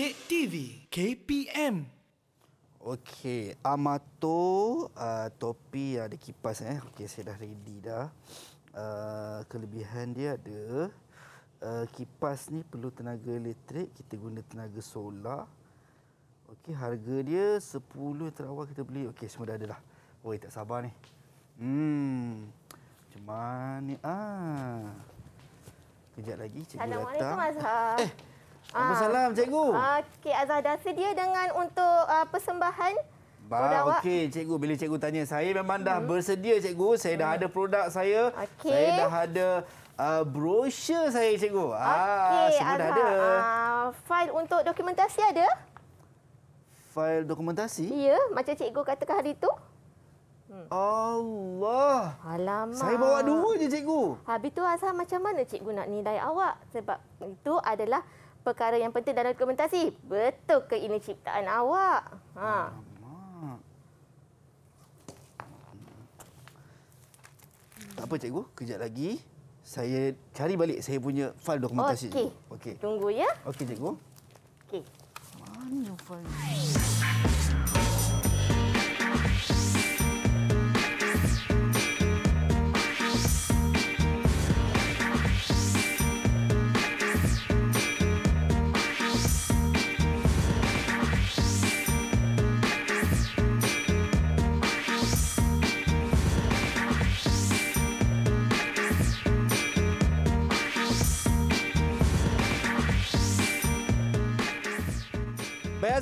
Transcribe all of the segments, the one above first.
Dek TV KPM. Okey, Amato uh, topi ada kipas eh. Okey, saya dah ready dah. Uh, kelebihan dia ada uh, kipas ni perlu tenaga elektrik, kita guna tenaga solar. Okey, harga dia 10 terawal kita beli. Okey, semua dah ada dah. Oi, tak sabar ni. Hmm. Macam mana ah? Kejap lagi cikgu datang. Assalamualaikum Azhar. Eh. Assalamualaikum ah. cikgu. Okey Azah dah sedia dengan untuk uh, persembahan Baik, okey cikgu bila cikgu tanya saya memang dah hmm. bersedia cikgu. Saya dah hmm. ada produk saya. Okay. Saya dah ada uh, brosur saya cikgu. Okay, ah, semua Azhar. dah ada. Uh, file untuk dokumentasi ada? File dokumentasi? Ya, macam cikgu katakan hari tu. Hmm. Allah. Alamak. Saya bawa dua je cikgu. Habis tu asal macam mana cikgu nak nilai awak sebab itu adalah perkara yang penting dalam dokumentasi. Betul ke ini ciptaan awak? Ha. Tak apa cikgu, kejap lagi saya cari balik saya punya fail dokumentasi. Okey. Okay. Tunggu ya. Okey cikgu. Okey. Mana fail?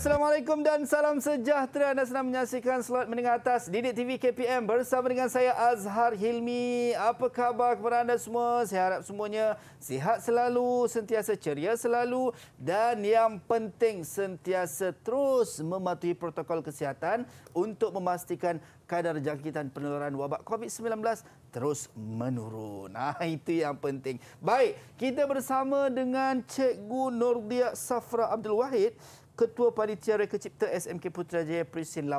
Assalamualaikum dan salam sejahtera. Anda sedang menyaksikan slot mendengar atas Didik TV KPM bersama dengan saya Azhar Hilmi. Apa khabar kepada anda semua? Saya harap semuanya sihat selalu, sentiasa ceria selalu dan yang penting sentiasa terus mematuhi protokol kesihatan untuk memastikan kadar jangkitan penularan wabak COVID-19 terus menurun. Nah, itu yang penting. Baik, kita bersama dengan Cikgu Nordia Safra Abdul Wahid Ketua Panitia Reka Cipta SMK Putrajaya Presiden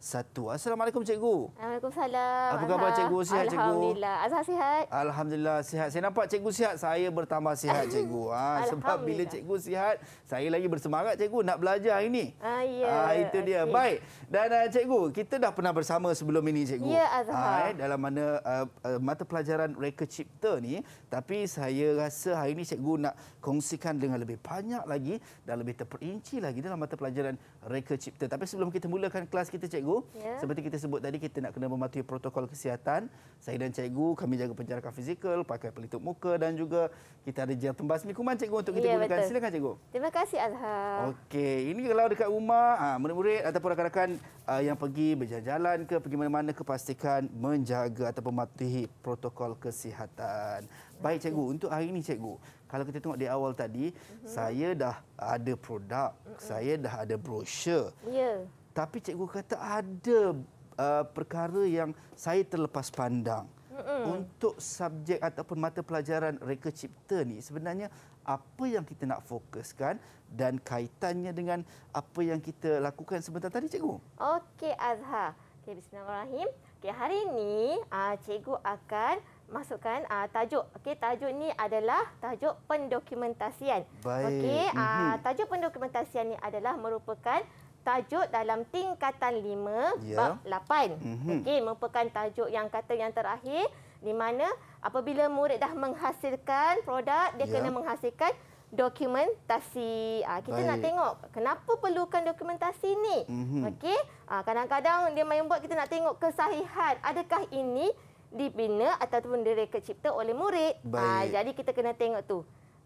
satu. Assalamualaikum cikgu. Waalaikumsalam. Apa khabar cikgu? Sihat cikgu? Alhamdulillah. Azhar sihat? Alhamdulillah sihat. Saya nampak cikgu sihat, saya bertambah sihat cikgu. Ha, sebab bila cikgu sihat, saya lagi bersemangat cikgu nak belajar hari ini. Ah, ya. Ha, itu dia. Baik. Dan uh, cikgu, kita dah pernah bersama sebelum ini cikgu. Ya Azhar. Ha, dalam mana uh, uh, mata pelajaran reka cipta ni. Tapi saya rasa hari ini cikgu nak kongsikan dengan lebih banyak lagi dan lebih terperinci lagi dalam mata pelajaran reka cipta. Tapi sebelum kita mulakan kelas kita cikgu, yeah. seperti kita sebut tadi kita nak kena mematuhi protokol kesihatan. Saya dan cikgu kami jaga penjarakan fizikal, pakai pelitup muka dan juga kita ada gel pembasmi kuman cikgu untuk kita yeah, gunakan. Betul. Silakan cikgu. Terima kasih Azhar. Okey, ini kalau dekat rumah, ah murid-murid ataupun rakan-rakan uh, yang pergi berjalan-jalan ke pergi mana-mana kepastikan menjaga atau mematuhi protokol kesihatan. Baik cikgu, untuk hari ini cikgu, kalau kita tengok di awal tadi, mm -hmm. saya dah ada produk, mm -hmm. saya dah ada brosur. Yeah. Tapi cikgu kata ada uh, perkara yang saya terlepas pandang. Mm. Untuk subjek ataupun mata pelajaran reka cipta ni sebenarnya apa yang kita nak fokuskan dan kaitannya dengan apa yang kita lakukan sebentar tadi cikgu? Okey Azha, Okey bismillahirrahmanirrahim. Okey hari ini uh, cikgu akan masukkan uh, tajuk. Okey, tajuk ni adalah tajuk pendokumentasian. Okey, uh, tajuk pendokumentasian ni adalah merupakan tajuk dalam tingkatan 5 yeah. bab 8. Mm-hmm. Okey, merupakan tajuk yang kata yang terakhir di mana apabila murid dah menghasilkan produk, dia yeah. kena menghasilkan dokumentasi. Uh, kita Baik. nak tengok kenapa perlukan dokumentasi ni. Mm-hmm. Okey, uh, kadang-kadang dia main buat kita nak tengok kesahihan. Adakah ini dibina ataupun direka cipta oleh murid. Ha, jadi kita kena tengok tu.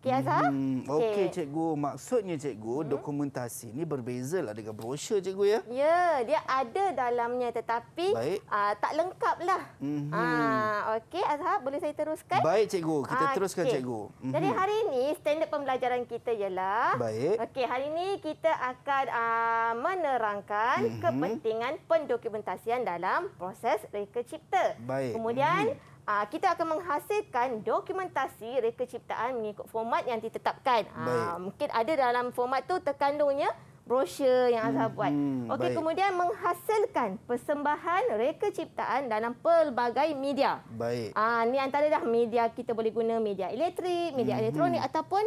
Piazza? Ah? Hmm, Okey, okay, cikgu. Maksudnya, cikgu, hmm? dokumentasi ini berbezalah dengan brosur, cikgu. Ya, Ya, dia ada dalamnya tetapi uh, tak lengkaplah. Hmm. Uh, Okey, Azhar, boleh saya teruskan? Baik, cikgu. Kita okay. teruskan, cikgu. Jadi, mhm. hari ini, standard pembelajaran kita ialah... Baik. Okey, hari ini kita akan uh, menerangkan hmm. kepentingan pendokumentasian dalam proses reka cipta. Baik. Kemudian... Hmm. Aa, ah, kita akan menghasilkan dokumentasi reka ciptaan mengikut format yang ditetapkan. Aa, ah, mungkin ada dalam format tu terkandungnya brosur yang Azhar hmm, buat. Hmm, Okey, kemudian menghasilkan persembahan reka ciptaan dalam pelbagai media. Baik. Ah ni antara dah media kita boleh guna media elektrik, media hmm, elektronik hmm. ataupun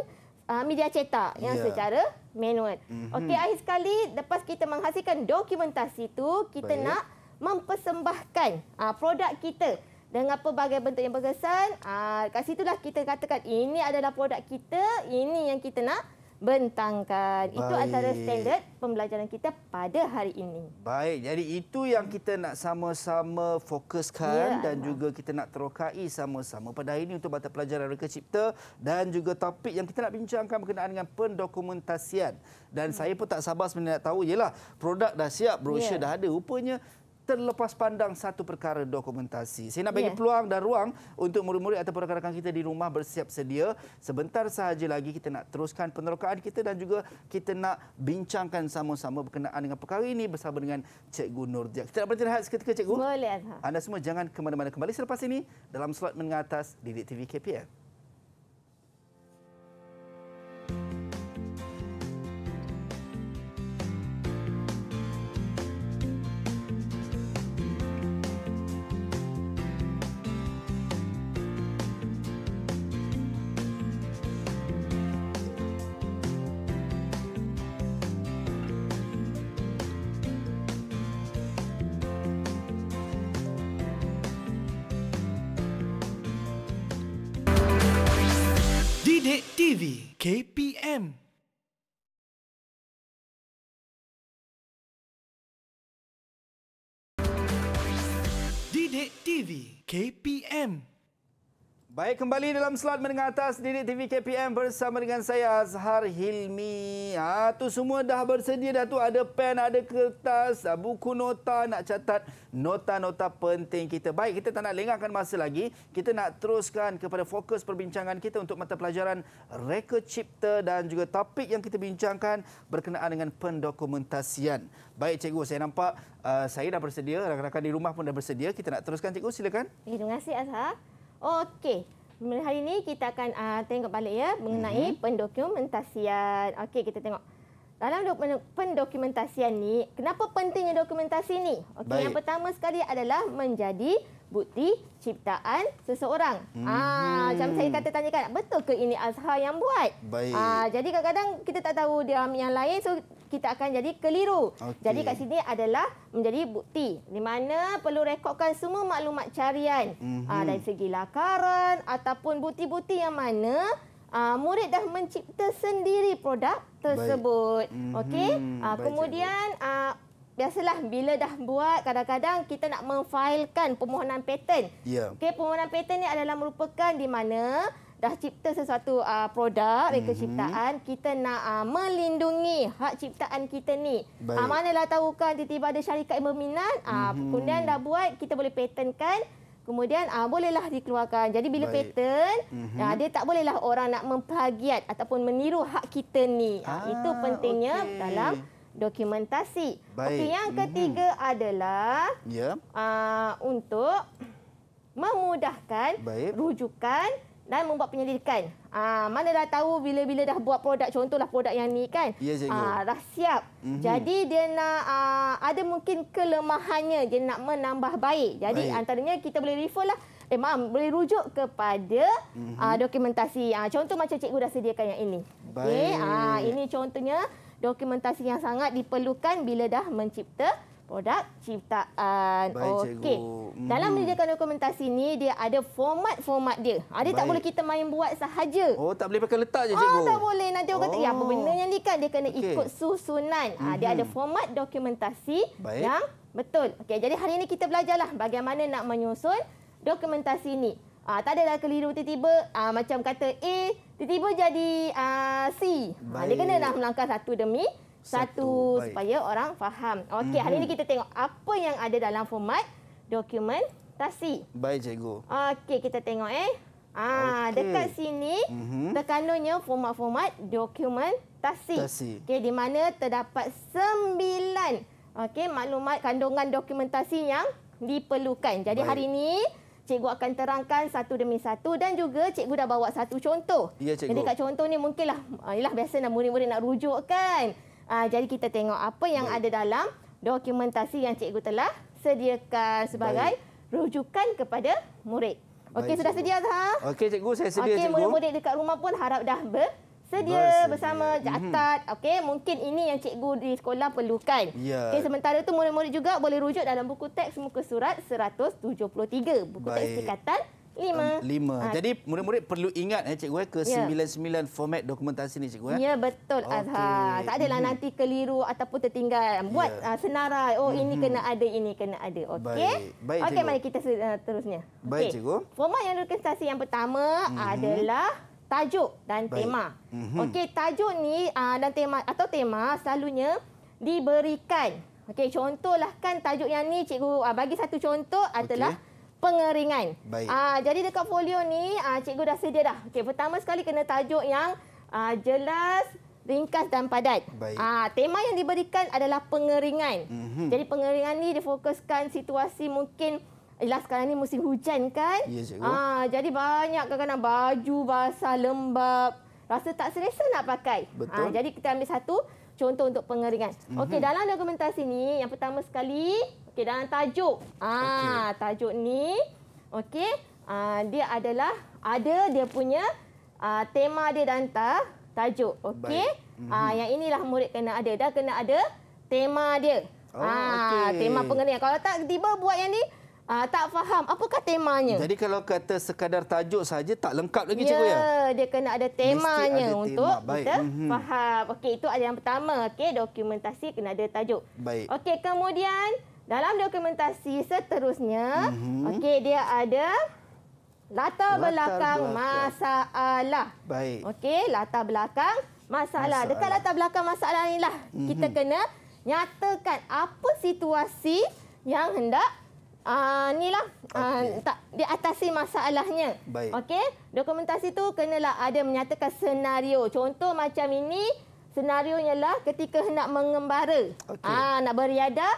uh, media cetak yang yeah. secara manual. Hmm, Okey, akhir sekali lepas kita menghasilkan dokumentasi tu, kita Baik. nak mempersembahkan uh, produk kita dengan pelbagai bentuk yang berkesan. Ah, kat situlah kita katakan ini adalah produk kita, ini yang kita nak bentangkan. Baik. Itu antara standard pembelajaran kita pada hari ini. Baik, jadi itu yang kita nak sama-sama fokuskan ya, dan Allah. juga kita nak terokai sama-sama pada hari ini untuk mata pelajaran reka cipta dan juga topik yang kita nak bincangkan berkenaan dengan pendokumentasian. Dan hmm. saya pun tak sabar sebenarnya nak tahu, ialah produk dah siap, brochure ya. dah ada. Rupanya terlepas pandang satu perkara dokumentasi. Saya nak bagi yeah. peluang dan ruang untuk murid-murid atau rakan-rakan kita di rumah bersiap sedia. Sebentar sahaja lagi kita nak teruskan penerokaan kita dan juga kita nak bincangkan sama-sama berkenaan dengan perkara ini bersama dengan Cikgu Nurdia. Kita nak berhenti rehat seketika, Cikgu? Boleh. Anda semua jangan ke mana-mana kembali selepas ini dalam slot mengatas di TV KPM. Update TV KPM Didik TV KPM Baik, kembali dalam slot mendengar atas Didik TV KPM bersama dengan saya Azhar Hilmi. Ha, tu semua dah bersedia dah tu. Ada pen, ada kertas, buku nota nak catat nota-nota penting kita. Baik, kita tak nak lengahkan masa lagi. Kita nak teruskan kepada fokus perbincangan kita untuk mata pelajaran reka cipta dan juga topik yang kita bincangkan berkenaan dengan pendokumentasian. Baik, cikgu. Saya nampak uh, saya dah bersedia. Rakan-rakan di rumah pun dah bersedia. Kita nak teruskan, cikgu. Silakan. Eh, terima kasih, Azhar. Okey. Hari ini kita akan uh, tengok balik ya mengenai mm -hmm. pendokumentasian. Okey, kita tengok. Dalam pendokumentasian ni, kenapa pentingnya dokumentasi ni? Okey, yang pertama sekali adalah menjadi bukti ciptaan seseorang. Hmm. Ah, mhm. macam saya kata tanyakan, betul ke ini Azhar yang buat? Baik. Ah, jadi kadang-kadang kita tak tahu dia yang lain, so kita akan jadi keliru. Okay. Jadi kat sini adalah menjadi bukti di mana perlu rekodkan semua maklumat carian hmm. ah, mhm. dari segi lakaran ataupun bukti-bukti yang mana ah, murid dah mencipta sendiri produk tersebut. Mhm. Okey? Hmm. Ah, kemudian... Baik, ah, biasalah bila dah buat kadang-kadang kita nak memfailkan permohonan paten. Ya. Okey, permohonan paten ni adalah merupakan di mana dah cipta sesuatu uh, produk reka mm-hmm. ciptaan kita nak uh, melindungi hak ciptaan kita ni. Ah, Baik. Uh, manalah tahu kan tiba-tiba ada syarikat yang berminat, mm-hmm. kemudian dah buat kita boleh kan. Kemudian uh, bolehlah dikeluarkan. Jadi bila patent, mm-hmm. uh, dia tak bolehlah orang nak memplagiat ataupun meniru hak kita ni. Ah, uh, itu pentingnya okay. dalam dokumentasi. Okey, yang hmm. ketiga mm -hmm. adalah yeah. Ya. uh, untuk memudahkan Baik. rujukan dan membuat penyelidikan. Uh, ah, mana dah tahu bila-bila dah buat produk, contohlah produk yang ni kan, yeah, ya, uh, dah siap. Mm -hmm. Jadi dia nak uh, ada mungkin kelemahannya dia nak menambah baik. Jadi baik. antaranya kita boleh refer lah. Eh, Mam, boleh rujuk kepada mm -hmm. uh, dokumentasi. Uh, contoh macam cikgu dah sediakan yang ini. Baik. Okay, uh, ini contohnya dokumentasi yang sangat diperlukan bila dah mencipta produk ciptaan. Okey. Dalam hmm. menyediakan dokumentasi ni dia ada format-format dia. Ada ah, tak boleh kita main buat sahaja. Oh, tak boleh pakai letak je oh, cikgu. Oh, tak boleh. Nanti orang oh. kata, "Ya, apa benda oh. yang ni kan dia kena okay. ikut susunan." Mm-hmm. dia ada hmm. format dokumentasi Baik. yang betul. Okay. jadi hari ini kita belajarlah bagaimana nak menyusun dokumentasi ni. Ah, tak adalah keliru tiba-tiba ah, macam kata A, tiba-tiba jadi ah, C. Ah, dia kena dah melangkah satu demi satu, satu supaya orang faham. Okey, mm-hmm. hari ini mhm. kita tengok apa yang ada dalam format dokumentasi. Baik, cikgu. Okey, kita tengok eh. Ah, okay. dekat sini mm-hmm. terkandungnya format-format dokumentasi. Okey, di mana terdapat sembilan okey, maklumat kandungan dokumentasi yang diperlukan. Jadi Baik. hari ini cikgu akan terangkan satu demi satu dan juga cikgu dah bawa satu contoh. Ya, cikgu. Jadi kat contoh ni mungkinlah ialah ah, biasa nak lah murid-murid nak rujuk kan. Uh, ah, jadi kita tengok apa yang Baik. ada dalam dokumentasi yang cikgu telah sediakan sebagai Baik. rujukan kepada murid. Okey sudah sedia dah? Ha? Okey cikgu saya sedia okay, cikgu. Okey murid-murid dekat rumah pun harap dah ber sedia bersedia. bersama catat. Mhm. Mm-hmm. Okey, mungkin ini yang cikgu di sekolah perlukan. Yeah. Okey, sementara itu murid-murid juga boleh rujuk dalam buku teks muka surat 173, buku Baik. teks tingkatan lima. lima. Ha. Jadi murid-murid perlu ingat eh cikgu eh, ke yeah. Ya. 99 format dokumentasi ni cikgu eh. Ya betul okay. Azhar. Tak adalah mm-hmm. nanti keliru ataupun tertinggal. Ya. Buat yeah. uh, senarai. Oh mm-hmm. ini mhm. kena ada ini kena ada. Okey. Baik. Baik, okey mari kita uh, terusnya. Baik okay. cikgu. Format yang dokumentasi yang pertama mm-hmm. adalah tajuk dan Baik. tema. Mm-hmm. Okey, tajuk ni uh, dan tema atau tema selalunya diberikan. Okey, contohlah kan tajuk yang ni cikgu uh, bagi satu contoh adalah okay pengeringan. Ah jadi dekat folio ni aa, ah, cikgu dah sedia dah. Okey pertama sekali kena tajuk yang aa, jelas, ringkas dan padat. Ah tema yang diberikan adalah pengeringan. Mm-hmm. Jadi pengeringan ni difokuskan situasi mungkin Yalah sekarang ni musim hujan kan? Ya, cikgu. Ha, jadi banyak kadang baju basah, lembab. Rasa tak selesa nak pakai. Ah, Betul. Ha, jadi kita ambil satu contoh untuk pengeringan. Mm -hmm. Okey, dalam dokumentasi ni, yang pertama sekali, okey dalam tajuk. Ah, ha, okay. tajuk ni okey, ha, dia adalah ada dia punya ha, tema dia dan ta, tajuk. Okey. Mm -hmm. ha, yang inilah murid kena ada, dah kena ada tema dia. Oh, ah, ha, okay. tema pengeringan. Kalau tak tiba buat yang ni, Ah, tak faham apakah temanya. Jadi kalau kata sekadar tajuk saja tak lengkap lagi ya, cikgu ya. dia kena ada temanya ada untuk tema. kita mm -hmm. faham. Okey, itu yang pertama. Okey, dokumentasi kena ada tajuk. Okey, kemudian dalam dokumentasi seterusnya, mm -hmm. okey dia ada latar, latar belakang, belakang masalah. Baik. Okey, latar belakang masalah. masalah. Dekat latar belakang masalah inilah mm -hmm. kita mhm. kena nyatakan apa situasi yang hendak uh, ah, ni lah okay. uh, diatasi masalahnya. Okay, dokumentasi tu kenalah ada menyatakan senario. Contoh macam ini, senario nya lah ketika hendak mengembara. Okay. Uh, ah, nak beriada,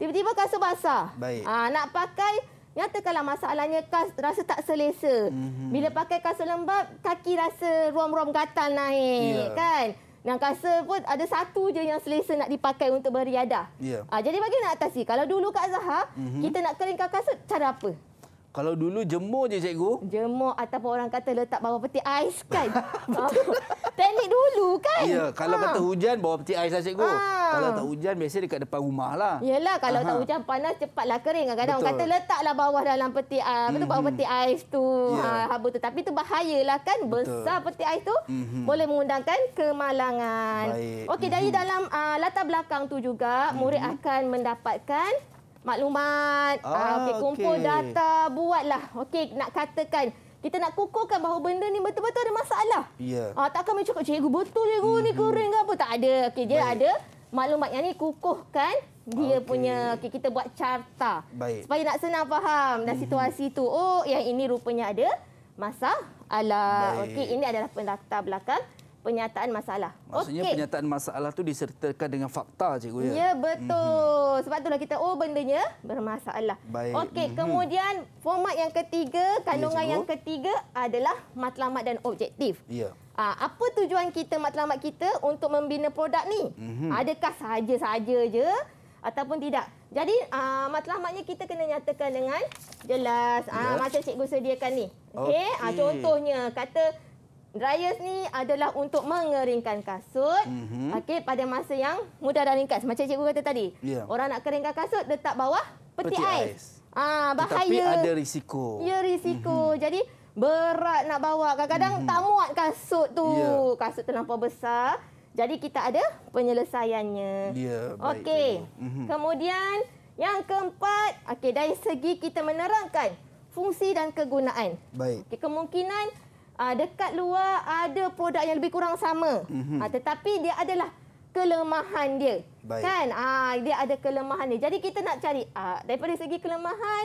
tiba-tiba kasut basah. Uh, nak pakai, nyatakanlah masalahnya kas rasa tak selesa. Mm -hmm. Bila pakai kasut lembab, kaki rasa rom-rom gatal naik. Yeah. Kan? Angkasa pun ada satu je yang selesa nak dipakai untuk beriadah. Yeah. Ya. Ha, jadi bagaimana nak atasi? Kalau dulu Kak Zahar, mm -hmm. kita nak keringkan kasut, cara apa? Kalau dulu jemur je cikgu. Jemur ataupun orang kata letak bawah peti ais kan. Teknik dulu kan. Ya, kalau ha. kata hujan bawah peti ais lah cikgu. Ha. Kalau tak hujan biasa dekat depan rumah lah. Yelah kalau Aha. tak hujan panas cepatlah kering. Kadang-kadang orang kata letaklah bawah dalam peti ais. Mm -hmm. Bawah mhm. peti ais tu. Yeah. Ha, tu. Tapi tu bahayalah kan. Besar peti ais tu mm -hmm. boleh mengundangkan kemalangan. Okey, mm -hmm. dari dalam uh, latar belakang tu juga mm -hmm. murid mhm. akan mendapatkan maklumat, ah, okay, ah, okay. kumpul data, buatlah. Okey, nak katakan, kita nak kukuhkan bahawa benda ni betul-betul ada masalah. Yeah. Uh, ah, takkan macam cikgu betul cikgu mm -hmm. ni kering ke apa? Tak ada. Okey, dia Baik. ada maklumat yang ni kukuhkan dia okay. punya. Okey, kita buat carta. Baik. Supaya nak senang faham dan situasi tu. Oh, yang ini rupanya ada masalah. Okey, ini adalah pendata belakang penyataan masalah. Maksudnya okay. penyataan masalah tu disertakan dengan fakta, cikgu ya. Ya, betul. Mm -hmm. Sebab itulah kita oh bendanya bermasalah. Okey, mm -hmm. kemudian format yang ketiga, kandungan ya, yang ketiga adalah matlamat dan objektif. Ya. Ah, apa tujuan kita matlamat kita untuk membina produk ni? Mm -hmm. Adakah saja-saja je ataupun tidak? Jadi, ah, matlamatnya kita kena nyatakan dengan jelas. Ah, yes. Ya. macam cikgu sediakan ni. Okey, okay. ah, contohnya kata Dryers ni adalah untuk mengeringkan kasut mm -hmm. okay, pada masa yang mudah dan ringkas. Macam cikgu kata tadi, yeah. orang nak keringkan kasut, letak bawah peti, peti ais. ais. Ah, bahaya. Tetapi ada risiko. Ya, risiko. Mm -hmm. Jadi, berat nak bawa. Kadang-kadang mm -hmm. tak muat kasut tu. Yeah. Kasut terlampau besar. Jadi, kita ada penyelesaiannya. Ya, yeah, baik. Okay. Mm -hmm. Kemudian, yang keempat, okay, dari segi kita menerangkan fungsi dan kegunaan. Baik. Okay, kemungkinan uh, dekat luar ada produk yang lebih kurang sama. Mm -hmm. uh, tetapi dia adalah kelemahan dia. Baik. Kan? Uh, dia ada kelemahan dia. Jadi kita nak cari uh, daripada segi kelemahan,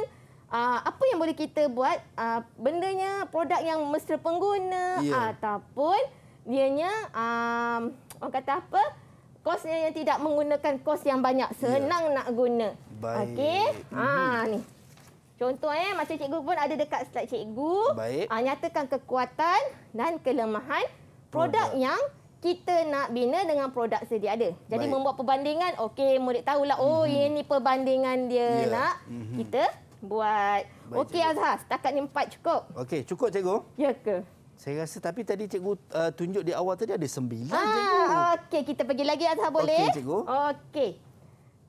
uh, apa yang boleh kita buat? Uh, bendanya produk yang mesra pengguna yeah. ataupun dianya um, orang kata apa? Kosnya yang tidak menggunakan kos yang banyak. Ya. Senang yeah. nak guna. Okey? Mm ni. Contoh eh macam cikgu pun ada dekat slide cikgu. Baik. Ha, nyatakan kekuatan dan kelemahan produk Baik. yang kita nak bina dengan produk sedia ada. Jadi Baik. membuat perbandingan, okey murid tahulah oh mm -hmm. ini perbandingan dia yeah. nak mm -hmm. kita buat. Okey Azhar, setakat ni empat cukup. Okey, cukup cikgu? Ya ke? Saya rasa tapi tadi cikgu uh, tunjuk di awal tadi ada sembilan ah, cikgu. Okey, kita pergi lagi Azhar boleh? Okey cikgu. Okey.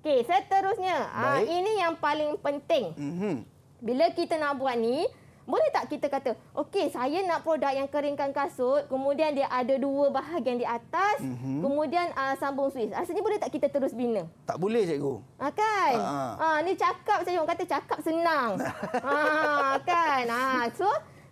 Okey, seterusnya. Ah, ini yang paling penting. Mm -hmm. Bila kita nak buat ni, boleh tak kita kata, okey saya nak produk yang keringkan kasut, kemudian dia ada dua bahagian di atas, mm -hmm. kemudian uh, sambung Swiss, asalnya boleh tak kita terus bina? Tak boleh, cikgu. Ha, kan? Ha. Ha, ni cakap saja, orang kata cakap senang. ha, kan? Ha, so,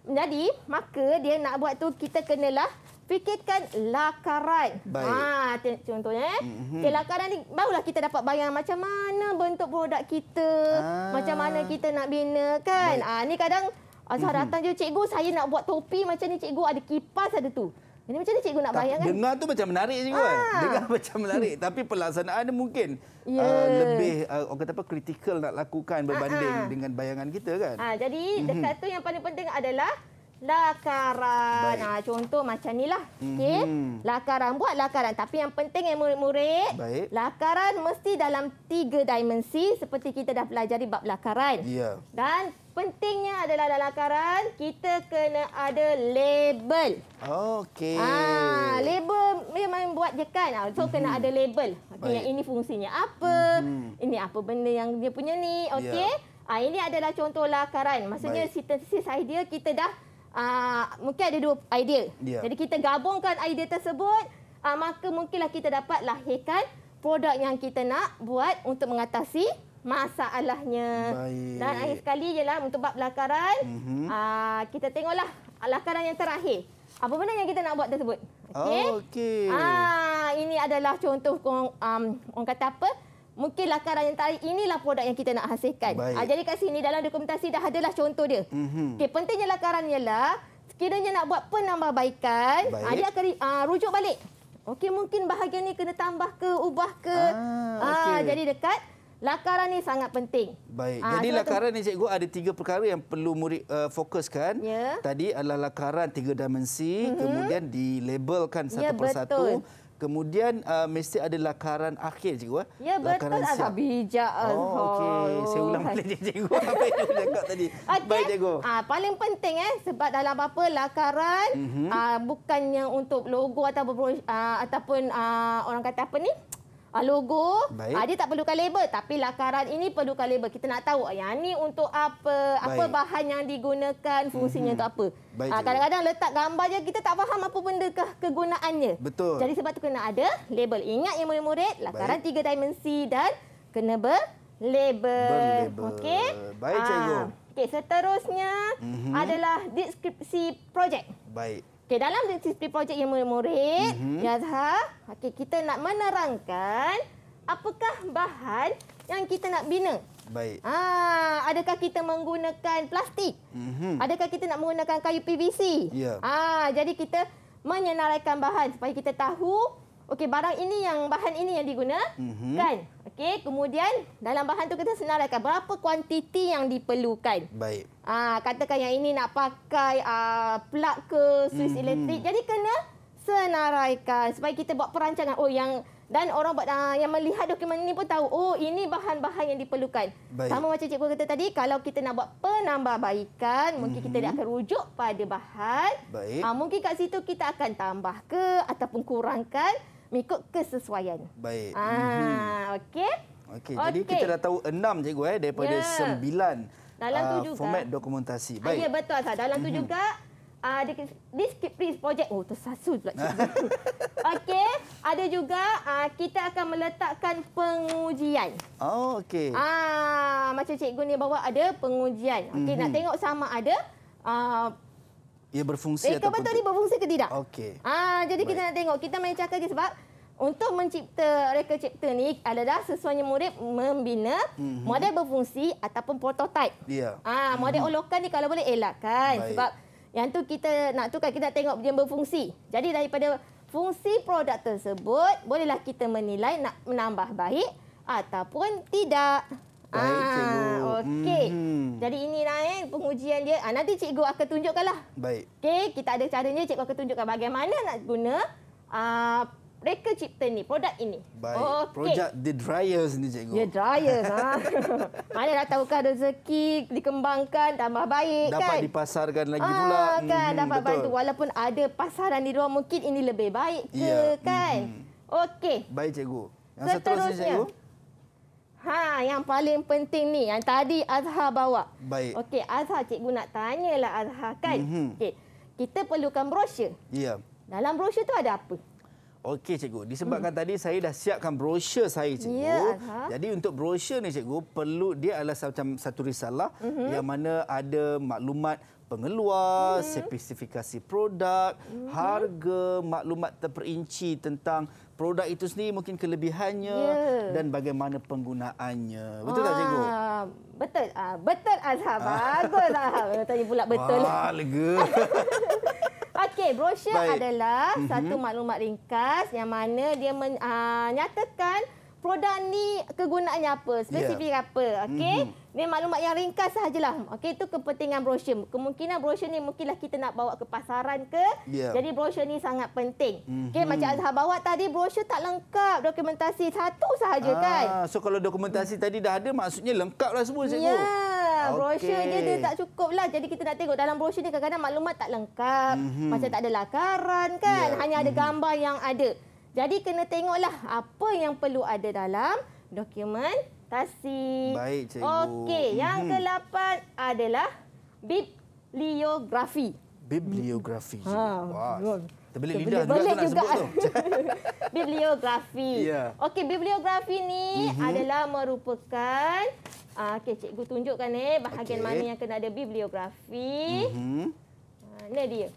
jadi, maka dia nak buat tu kita kenalah fikirkan lakaran. Baik. Ha, contohnya. Eh. Mm-hmm. Okay, lakaran ni barulah kita dapat bayangan macam mana bentuk produk kita. Ah. Macam mana kita nak bina kan. Ha, ni kadang Azhar mm-hmm. datang je, cikgu saya nak buat topi macam ni cikgu. Ada kipas ada tu. Ini macam ni cikgu nak bayangkan. Dengar tu macam menarik cikgu kan. Dengar macam menarik tapi pelaksanaan dia mungkin yeah. Ya. uh, lebih uh, orang kata apa kritikal nak lakukan berbanding Aa. dengan bayangan kita kan. Ah jadi dekat mm-hmm. tu yang paling penting adalah lakaran. Nah contoh macam ni lah, Mm -hmm. Lakaran buat lakaran tapi yang penting yang murid-murid, lakaran mesti dalam tiga dimensi seperti kita dah pelajari bab lakaran. Yeah. Dan pentingnya adalah dalam lakaran kita kena ada label. Okey. Ah, ha, label memang buat je kan. Ah, so mm -hmm. kena mhm. ada label. Okey, yang ini fungsinya apa? Mm -hmm. Ini apa benda yang dia punya ni? Ya. Okey. Yeah. Ah ini adalah contoh lakaran. Maksudnya sintesis idea kita dah uh, mungkin ada dua idea. Yeah. Jadi kita gabungkan idea tersebut, uh, maka mungkinlah kita dapat lahirkan produk yang kita nak buat untuk mengatasi masalahnya. Baik. Dan akhir sekali ialah untuk bab lakaran, mm-hmm. uh, kita tengoklah lakaran yang terakhir. Apa benda yang kita nak buat tersebut? Okey. okay. Ah, ini adalah contoh um, orang kata apa? mungkin lakaran yang tarik inilah produk yang kita nak hasilkan. Baik. Ah, jadi kat sini dalam dokumentasi dah adalah contoh dia. Mm-hmm. Okey, pentingnya lakaran ialah sekiranya nak buat penambahbaikan, ah, Baik. dia akan uh, rujuk balik. Okey, mungkin bahagian ni kena tambah ke, ubah ke. Ah, okay. jadi dekat Lakaran ni sangat penting. Baik. Ha, Jadi lakaran ni cikgu ada tiga perkara yang perlu murid uh, fokuskan. Yeah. Tadi adalah lakaran tiga dimensi mm-hmm. kemudian dilabelkan ya, satu yeah, persatu. Kemudian uh, mesti ada lakaran akhir cikgu eh. Ya lakaran betul agak bijak. Oh okey, saya ulang balik cikgu apa yang cikgu cakap tadi. Okay. Baik cikgu. Ah paling penting eh sebab dalam apa lakaran mm -hmm. uh, bukannya untuk logo ah, ataupun uh, ah, ataupun uh, orang kata apa ni? Ah, logo Baik. Ah, dia tak perlukan label tapi lakaran ini perlukan label kita nak tahu ah, yang ni untuk apa Baik. apa bahan yang digunakan fungsinya untuk mhm. apa kadang-kadang letak gambar je kita tak faham apa benda kah kegunaannya betul jadi sebab tu kena ada label ingat yang murid-murid lakaran Baik. 3 dimensi dan kena berlabel. label okey baik cikgu Okay, seterusnya mm-hmm. adalah deskripsi projek baik Okey, dalam display projek yang murid-murid, mm -hmm. Yazha, okey kita nak menerangkan apakah bahan yang kita nak bina. Baik. Ah, adakah kita menggunakan plastik? Mm -hmm. Adakah kita nak menggunakan kayu PVC? Yeah. Ha, ah, jadi kita menyenaraikan bahan supaya kita tahu okey barang ini yang bahan ini yang digunakan. Mm -hmm. Okey, kemudian dalam bahan tu kita senaraikan berapa kuantiti yang diperlukan. Baik. Ah, katakan yang ini nak pakai ah plug ke suis hmm. elektrik. Jadi kena senaraikan supaya kita buat perancangan. Oh, yang dan orang buat ah, yang melihat dokumen ini pun tahu, oh ini bahan-bahan yang diperlukan. Baik. Sama macam cikgu kata tadi, kalau kita nak buat penambahbaikan, hmm. mungkin kita mhm. dia akan rujuk pada bahan. Baik. Ah, mungkin kat situ kita akan tambah ke ataupun kurangkan mengikut kesesuaian. Baik. Ah, mhm. okey. Okey, okay. jadi kita dah tahu enam cikgu eh daripada ya. sembilan dalam ah, tu uh, juga. format dokumentasi. Ah, Baik. Ya betul sah. Dalam tu mhm. juga uh, ada deskrip please project. Oh tersasul pula cikgu. okey, ada juga uh, kita akan meletakkan pengujian. Oh okey. Ah, uh, macam cikgu ni bawa ada pengujian. Okey, mm -hmm. nak mhm. tengok sama ada uh, ia berfungsi eh, atau betul ni berfungsi ke tidak? Okey. Ah jadi Baik. kita nak tengok kita main cakap je sebab untuk mencipta reka cipta ni adalah sesuanya murid membina mm-hmm. model berfungsi ataupun prototipe. Yeah. Ah model mm-hmm. olokan ni kalau boleh elakkan Baik. sebab yang tu kita nak tukar kita tengok dia berfungsi. Jadi daripada fungsi produk tersebut bolehlah kita menilai nak menambah baik ataupun tidak. Baik, ah, cikgu. Okey. -hmm. Jadi inilah eh, pengujian dia. Ah, nanti cikgu akan tunjukkanlah. Baik. Okey, kita ada caranya cikgu akan tunjukkan bagaimana nak guna ah, reka cipta ni, produk ini. Baik. Okay. Projek The Dryers ni cikgu. The Dryers. ah. Mana dah tahukah rezeki dikembangkan, tambah baik dapat kan? Dapat dipasarkan lagi ah, pula. Kan, -hmm, dapat betul. bantu. Walaupun ada pasaran di luar, mungkin ini lebih baik ke yeah. kan? Hmm, -hmm. Okey. Baik cikgu. Yang seterusnya. seterusnya cikgu. Ha, yang paling penting ni yang tadi Azhar bawa. Baik. Okey, Azhar cikgu nak tanyalah Azhar kan. Mm -hmm. Okey. Kita perlukan brosur. Ya. Yeah. Dalam brosur tu ada apa? Okey cikgu, disebabkan hmm. tadi saya dah siapkan brosur saya cikgu. Ya, Jadi untuk brosur ni cikgu perlu dia adalah macam satu risalah mm -hmm. yang mana ada maklumat pengeluar, hmm. spesifikasi produk, hmm. harga, maklumat terperinci tentang produk itu sendiri mungkin kelebihannya yeah. dan bagaimana penggunaannya. Betul ah, tak cikgu? Betul. Ah, betul Azhar. Ah. Bagus Azhar. Tanya pula betul. Wah, lega. Okey, brosur Baik. adalah mhm. satu maklumat ringkas yang mana dia menyatakan ah, uh, Produk ni kegunaannya apa? Spesifik yeah. apa? Okey. Mm -hmm. Ni maklumat yang ringkas sajalah. Okey, itu kepentingan brosur. Kemungkinan brosur ni mungkinlah kita nak bawa ke pasaran ke. Yeah. Jadi brosur ni sangat penting. Mm -hmm. Okey, mhm. macam Azhar bawa tadi brosur tak lengkap, dokumentasi satu sahaja ah, kan. so kalau dokumentasi mm. tadi dah ada maksudnya lengkaplah semua cikgu. Ya, yeah, brosur dia, dia tak cukuplah. Jadi kita nak tengok dalam brosur ni kadang-kadang maklumat tak lengkap. Mm -hmm. Macam tak ada lakaran kan, yeah. hanya ada mm -hmm. gambar yang ada. Jadi kena tengoklah apa yang perlu ada dalam dokumen tasi. Baik, cikgu. Okey, mhm. yang ke-8 adalah bibliografi. Bibliografi. Ha, Terbeli lidah juga, boleh juga, juga. tu. bibliografi. Yeah. Okey, bibliografi ni mm -hmm. adalah merupakan... Uh, Okey, cikgu tunjukkan eh, bahagian okay. mana yang kena ada bibliografi. Mm -hmm. uh, ah, ini dia.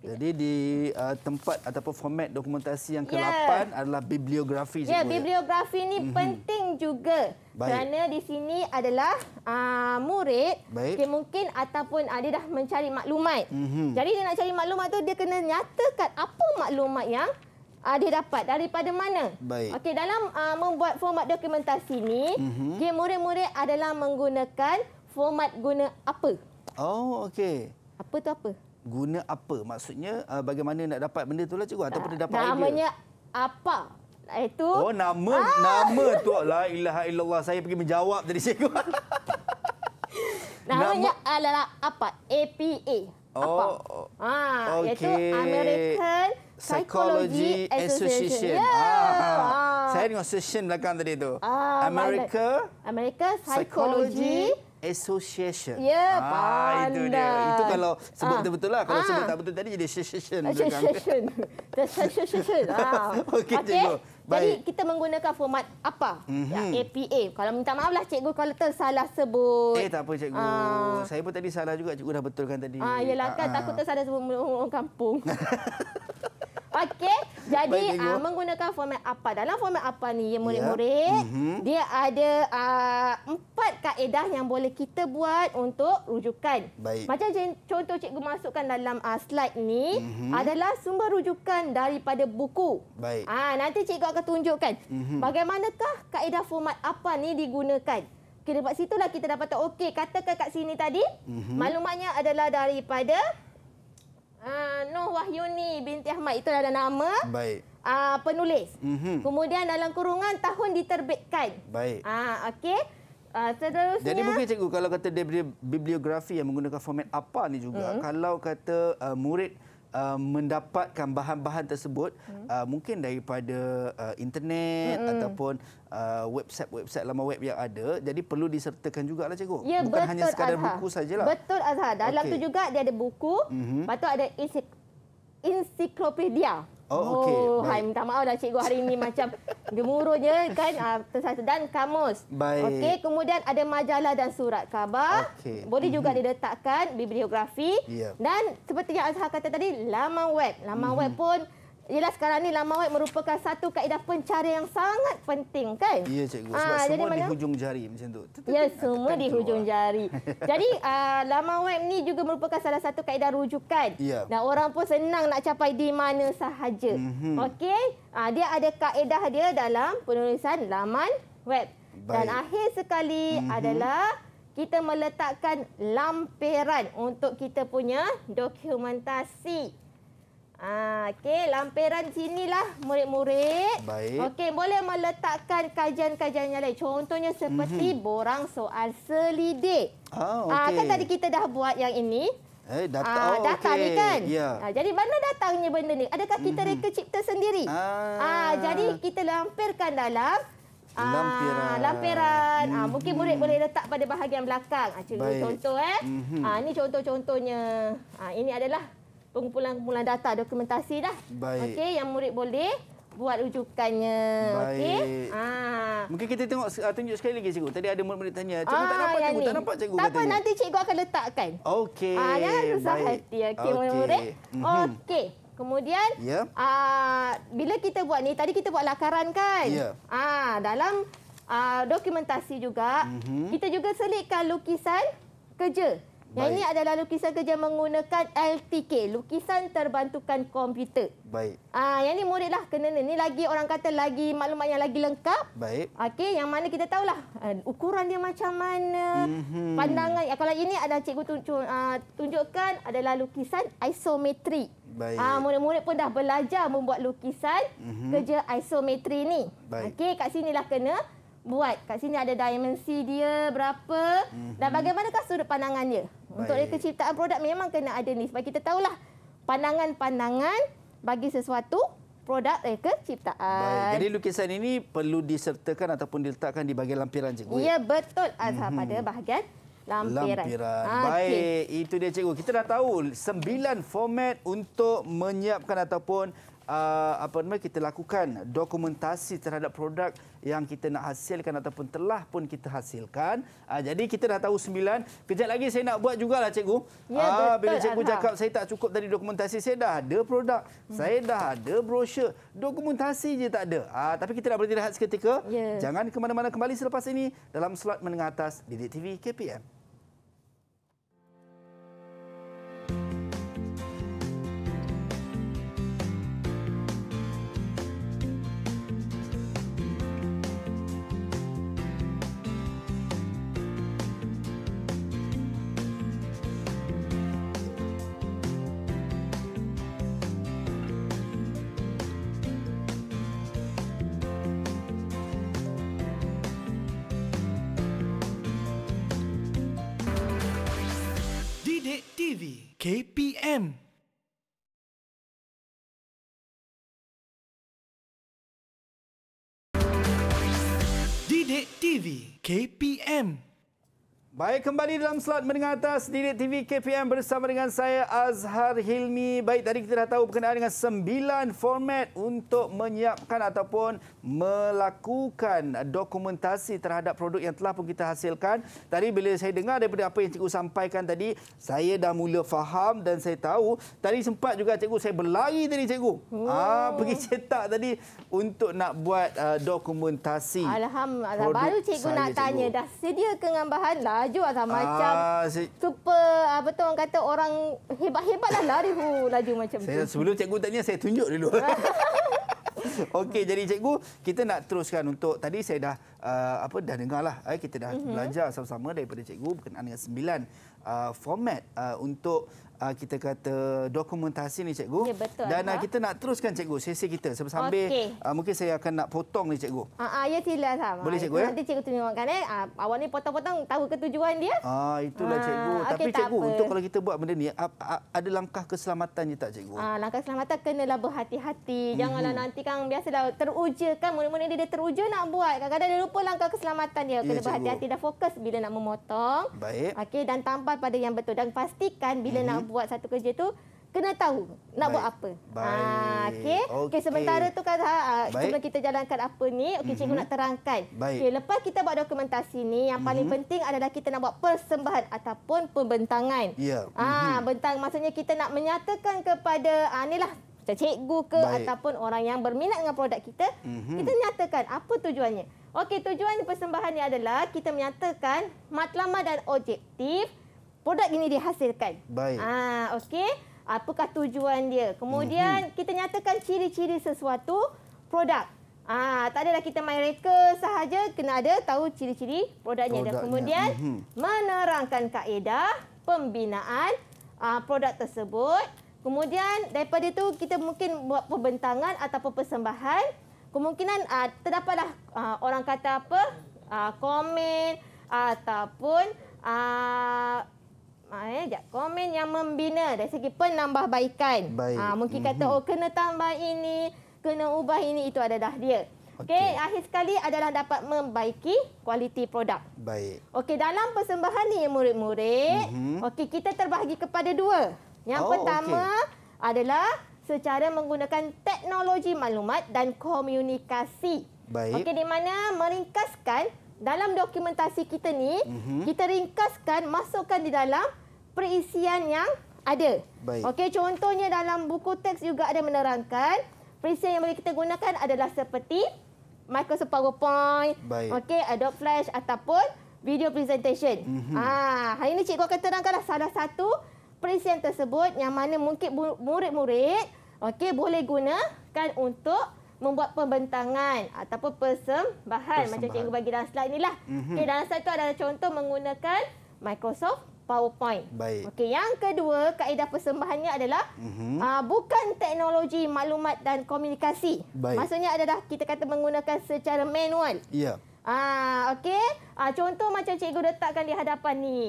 Jadi di uh, tempat ataupun format dokumentasi yang ya. ke-8 yeah. adalah bibliografi. Ya, yeah, bibliografi ini mm -hmm. penting juga. Baik. Kerana di sini adalah uh, murid Baik. mungkin ataupun uh, dia dah mencari maklumat. Mm -hmm. Jadi dia nak cari maklumat tu dia kena nyatakan apa maklumat yang uh, dia dapat daripada mana. Okay, dalam uh, membuat format dokumentasi ini, mm -hmm. murid-murid adalah menggunakan format guna apa. Oh, okey. Apa tu apa? guna apa? Maksudnya uh, bagaimana nak dapat benda itulah cikgu atau tak. dia dapat Namanya idea? Namanya apa? Itu. Eh, oh nama ah. nama tu lah ilaha illallah saya pergi menjawab tadi cikgu. Namanya nama... adalah apa? APA. Oh. Apa? Ah, okay. iaitu American Psychology, Psychology Association. Association. Yeah. Ah, ah. Saya dengar session belakang tadi tu. Ah, America. America Psychology, Psychology association. Ya, yeah, ah, itu dia. Itu kalau sebut ah. betul-betul lah. Kalau ah. sebut tak betul tadi jadi association. Association. The association. Ah. Okey, okay. cikgu. Baik. Jadi kita menggunakan format apa? Mm-hmm. Ya, APA. Mhm. Kalau minta maaf lah cikgu kalau tersalah sebut. Eh tak apa cikgu. Aa. Ah. Saya pun tadi salah juga cikgu dah betulkan tadi. Ah yalah kan ah, ah. takut tersalah sebut orang kampung. Okey. Jadi uh, menggunakan format APA. Dalam format APA ni yang ya. murid-murid, yeah. mm -hmm. dia ada uh, empat kaedah yang boleh kita buat untuk rujukan. Baik. Macam contoh cikgu masukkan dalam uh, slide ni mm -hmm. adalah sumber rujukan daripada buku. Baik. Uh, nanti cikgu akan tunjukkan mm -hmm. bagaimanakah kaedah format APA ni digunakan. Okay, dekat situlah kita dapat okey katakan kat sini tadi mm -hmm. maklumatnya adalah daripada Noh ah, Wahyuni binti Ahmad itu ada nama. Baik. Uh, penulis. Mm-hmm. Kemudian dalam kurungan tahun diterbitkan. Baik. Ah uh, okey. Uh, Jadi mungkin cikgu kalau kata dia bibliografi yang menggunakan format apa ni juga. Mm-hmm. Kalau kata uh, murid uh, mendapatkan bahan-bahan tersebut hmm. uh, mungkin daripada uh, internet hmm. ataupun uh, website-website lama web yang ada jadi perlu disertakan juga lah cikgu ya, bukan hanya sekadar Azhar. buku sajalah betul Azhar dalam okay. tu juga dia ada buku mm-hmm. patut ada insiklopedia. Oh, okay. oh hai, minta maaf dah cikgu hari ini macam gemuruh je kan. Uh, dan kamus. Baik. Okay, kemudian ada majalah dan surat khabar. Okay. Boleh juga mm-hmm. diletakkan bibliografi. Yeah. Dan seperti yang Azhar kata tadi, laman web. Laman mm-hmm. web pun... Yelah sekarang ni lamawat merupakan satu kaedah pencara yang sangat penting kan? Ya cikgu ah, sebab ha, semua di mana? hujung jari macam tu. Ya semua di hujung jari. Jadi uh, ah, lamawat ni juga merupakan salah satu kaedah rujukan. Ya. Dan orang pun senang nak capai di mana sahaja. Mm -hmm. Okey? Ah, dia ada kaedah dia dalam penulisan laman web. Baik. Dan akhir sekali mm -hmm. adalah kita meletakkan lampiran untuk kita punya dokumentasi. Ha, okey, lampiran sinilah murid-murid. Baik. Okey, boleh meletakkan kajian-kajiannya lain. Contohnya seperti mm -hmm. borang soal selidik. Ah, ah kan okey. Kan tadi kita dah buat yang ini. Eh, dat ah, oh, data okay. ni kan? Yeah. Ah, jadi mana datangnya benda ni? Adakah kita mm -hmm. reka cipta sendiri? Ah. Ah, jadi kita lampirkan dalam ah, lampiran. Ah, lampiran. Mm -hmm. ah, mungkin murid boleh letak pada bahagian belakang. Ah, contoh eh. Mm -hmm. ah, ini contoh-contohnya. Ah, ini adalah pengumpulan-pengumpulan data dokumentasi dah. Okey, yang murid boleh buat rujukannya. Okey. Ha. Mungkin kita tengok ah, tunjuk sekali lagi cikgu. Tadi ada murid-murid tanya, cikgu ah, tak nampak cikgu, ni. tak nampak cikgu tak apa, nanti cikgu akan letakkan. Okey. Ah, jangan susah hati. Okey, okay. murid. Eh? Mhm. Okey. Kemudian yeah. ah, bila kita buat ni, tadi kita buat lakaran kan? Yeah. Ya. dalam ah, dokumentasi juga mm -hmm. kita juga selitkan lukisan kerja yang ini adalah lukisan kerja menggunakan LTK, lukisan terbantukan komputer. Baik. Ah, yang ini muridlah kena ni lagi orang kata lagi maklumat yang lagi lengkap. Baik. Okey, yang mana kita tahulah uh, ukuran dia macam mana. Mm -hmm. Pandangan ya, kalau ini ada cikgu tunjuk, uh, tunjukkan adalah lukisan isometri. Baik. Ah, murid-murid pun dah belajar membuat lukisan mm -hmm. kerja isometri ni. Okey, kat sinilah kena buat kat sini ada dimensi dia berapa dan mhm. bagaimanakah sudut pandangan dia. Untuk reka ciptaan produk memang kena ada ni sebab kita tahulah pandangan-pandangan bagi sesuatu produk reka eh, ciptaan. Baik. Jadi lukisan ini perlu disertakan ataupun diletakkan di bahagian lampiran cikgu. Ya, ya? betul Azhar ah, mm-hmm. pada bahagian lampiran. lampiran. Ah, Baik, okay. itu dia cikgu. Kita dah tahu sembilan format untuk menyiapkan ataupun uh, apa namanya kita lakukan dokumentasi terhadap produk yang kita nak hasilkan ataupun telah pun kita hasilkan. Uh, jadi kita dah tahu sembilan. Kejap lagi saya nak buat juga lah cikgu. Ya, uh, betul, bila cikgu Anha. cakap saya tak cukup tadi dokumentasi, saya dah ada produk. Hmm. Saya dah ada brosur. Dokumentasi je tak ada. Uh, tapi kita nak berhenti rehat seketika. Yes. Jangan ke mana-mana kembali selepas ini dalam slot menengah atas di TV KPM. Him. KPM Baik, kembali dalam slot mendengar atas Dirik TV KPM bersama dengan saya Azhar Hilmi. Baik, tadi kita dah tahu berkenaan dengan sembilan format untuk menyiapkan ataupun melakukan dokumentasi terhadap produk yang telah pun kita hasilkan. Tadi bila saya dengar daripada apa yang cikgu sampaikan tadi, saya dah mula faham dan saya tahu. Tadi sempat juga cikgu, saya berlari tadi cikgu. Oh. Ah, pergi cetak tadi untuk nak buat uh, dokumentasi. Alhamdulillah, baru cikgu nak cikgu. tanya. Dah sedia dengan bahan? Lah laju lah macam uh, si... super apa tu orang kata orang hebat-hebat lah lari tu laju macam saya, tu. Sebelum cikgu tanya saya tunjuk dulu. Okey jadi cikgu kita nak teruskan untuk tadi saya dah uh, apa dah dengarlah eh kita dah uh mhm. -huh. belajar sama-sama daripada cikgu berkenaan dengan sembilan uh, format uh, untuk uh, kita kata dokumentasi ni cikgu. Ya, betul, Dan Allah. kita nak teruskan cikgu sesi kita sambil okay. uh, ah, mungkin saya akan nak potong ni cikgu. Ha uh, uh, ya silalah sama. Boleh cikgu ya? Nanti cikgu terimakan eh. Uh, awak ni potong-potong tahu ketujuan dia? Ah uh, itulah uh, cikgu. Okay, Tapi cikgu apa. untuk kalau kita buat benda ni uh, uh, ada langkah keselamatan je tak cikgu? Ah uh, langkah keselamatan kenalah berhati-hati. Mhm. Janganlah mm-hmm. nanti kan biasalah teruja kan mula-mula dia, dia teruja nak buat. Kadang-kadang dia lupa langkah keselamatan dia. Ya, Kena ya, berhati-hati dan fokus bila nak memotong. Baik. Okey dan tambah pada yang betul dan pastikan bila hmm nak buat satu kerja tu kena tahu nak Baik. buat apa. Ah okey. Okey sementara tu kan ha, ha sebelum kita jalankan apa ni okey mm -hmm. nak terangkan. Okey lepas kita buat dokumentasi ni yang paling mm -hmm. penting adalah kita nak buat persembahan ataupun pembentangan. Ya. Yeah. Mm -hmm. bentang maksudnya kita nak menyatakan kepada ah inilah macam cikgu ke Baik. ataupun orang yang berminat dengan produk kita mm -hmm. kita nyatakan apa tujuannya. Okey tujuan persembahan ni adalah kita menyatakan matlamat dan objektif produk ini dihasilkan. Baik. Ah, okey. Apakah tujuan dia? Kemudian hmm. kita nyatakan ciri-ciri sesuatu produk. Ah, tak adalah kita main reka sahaja, kena ada tahu ciri-ciri produknya. Dan kemudian hmm. menerangkan kaedah pembinaan ah, produk tersebut. Kemudian daripada itu kita mungkin buat perbentangan atau persembahan. Kemungkinan ah, terdapatlah ah, orang kata apa? Ah, komen ataupun ah, Ah, eh jap komen yang membina dari segi penambahbaikan. Baik. Ha mungkin kata mm-hmm. oh kena tambah ini, kena ubah ini itu ada dah dia. Okey, okay, akhir sekali adalah dapat membaiki kualiti produk. Baik. Okey, dalam persembahan ni murid-murid, mm-hmm. okey kita terbahagi kepada dua. Yang oh, pertama okay. adalah secara menggunakan teknologi maklumat dan komunikasi. Baik. Okey, di mana meringkaskan dalam dokumentasi kita ni, mm -hmm. kita ringkaskan masukkan di dalam perisian yang ada. Okey, contohnya dalam buku teks juga ada menerangkan perisian yang boleh kita gunakan adalah seperti Microsoft PowerPoint, okey, Adobe Flash ataupun video presentation. Mm -hmm. Ah, hari ini cikgu akan terangkanlah salah satu perisian tersebut yang mana mungkin murid-murid okey boleh gunakan untuk membuat pembentangan ataupun persembahan macam cikgu bagi dalam slide lah. Mm-hmm. Okey, dalam satu adalah contoh menggunakan Microsoft PowerPoint. Baik. Okey, yang kedua, kaedah persembahannya adalah mm-hmm. uh, bukan teknologi maklumat dan komunikasi. Baik. Maksudnya adalah kita kata menggunakan secara manual. Ya. Yeah. Ah, okay. okey. Ah, contoh macam cikgu letakkan di hadapan ni.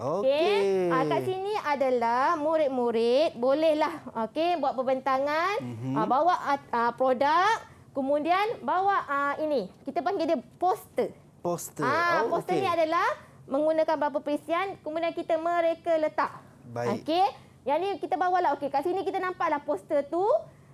Okey. Okay. Uh, ah, kat sini adalah murid-murid bolehlah okey buat perbentangan, mm -hmm. uh, ah, bawa uh, produk, kemudian bawa uh, ini. Kita panggil dia poster. Poster. Ah, uh, oh, poster okay. ni adalah menggunakan beberapa perisian kemudian kita mereka letak. Baik. Okey. Yang ni kita bawa lah. Okey, kat sini kita nampaklah poster tu.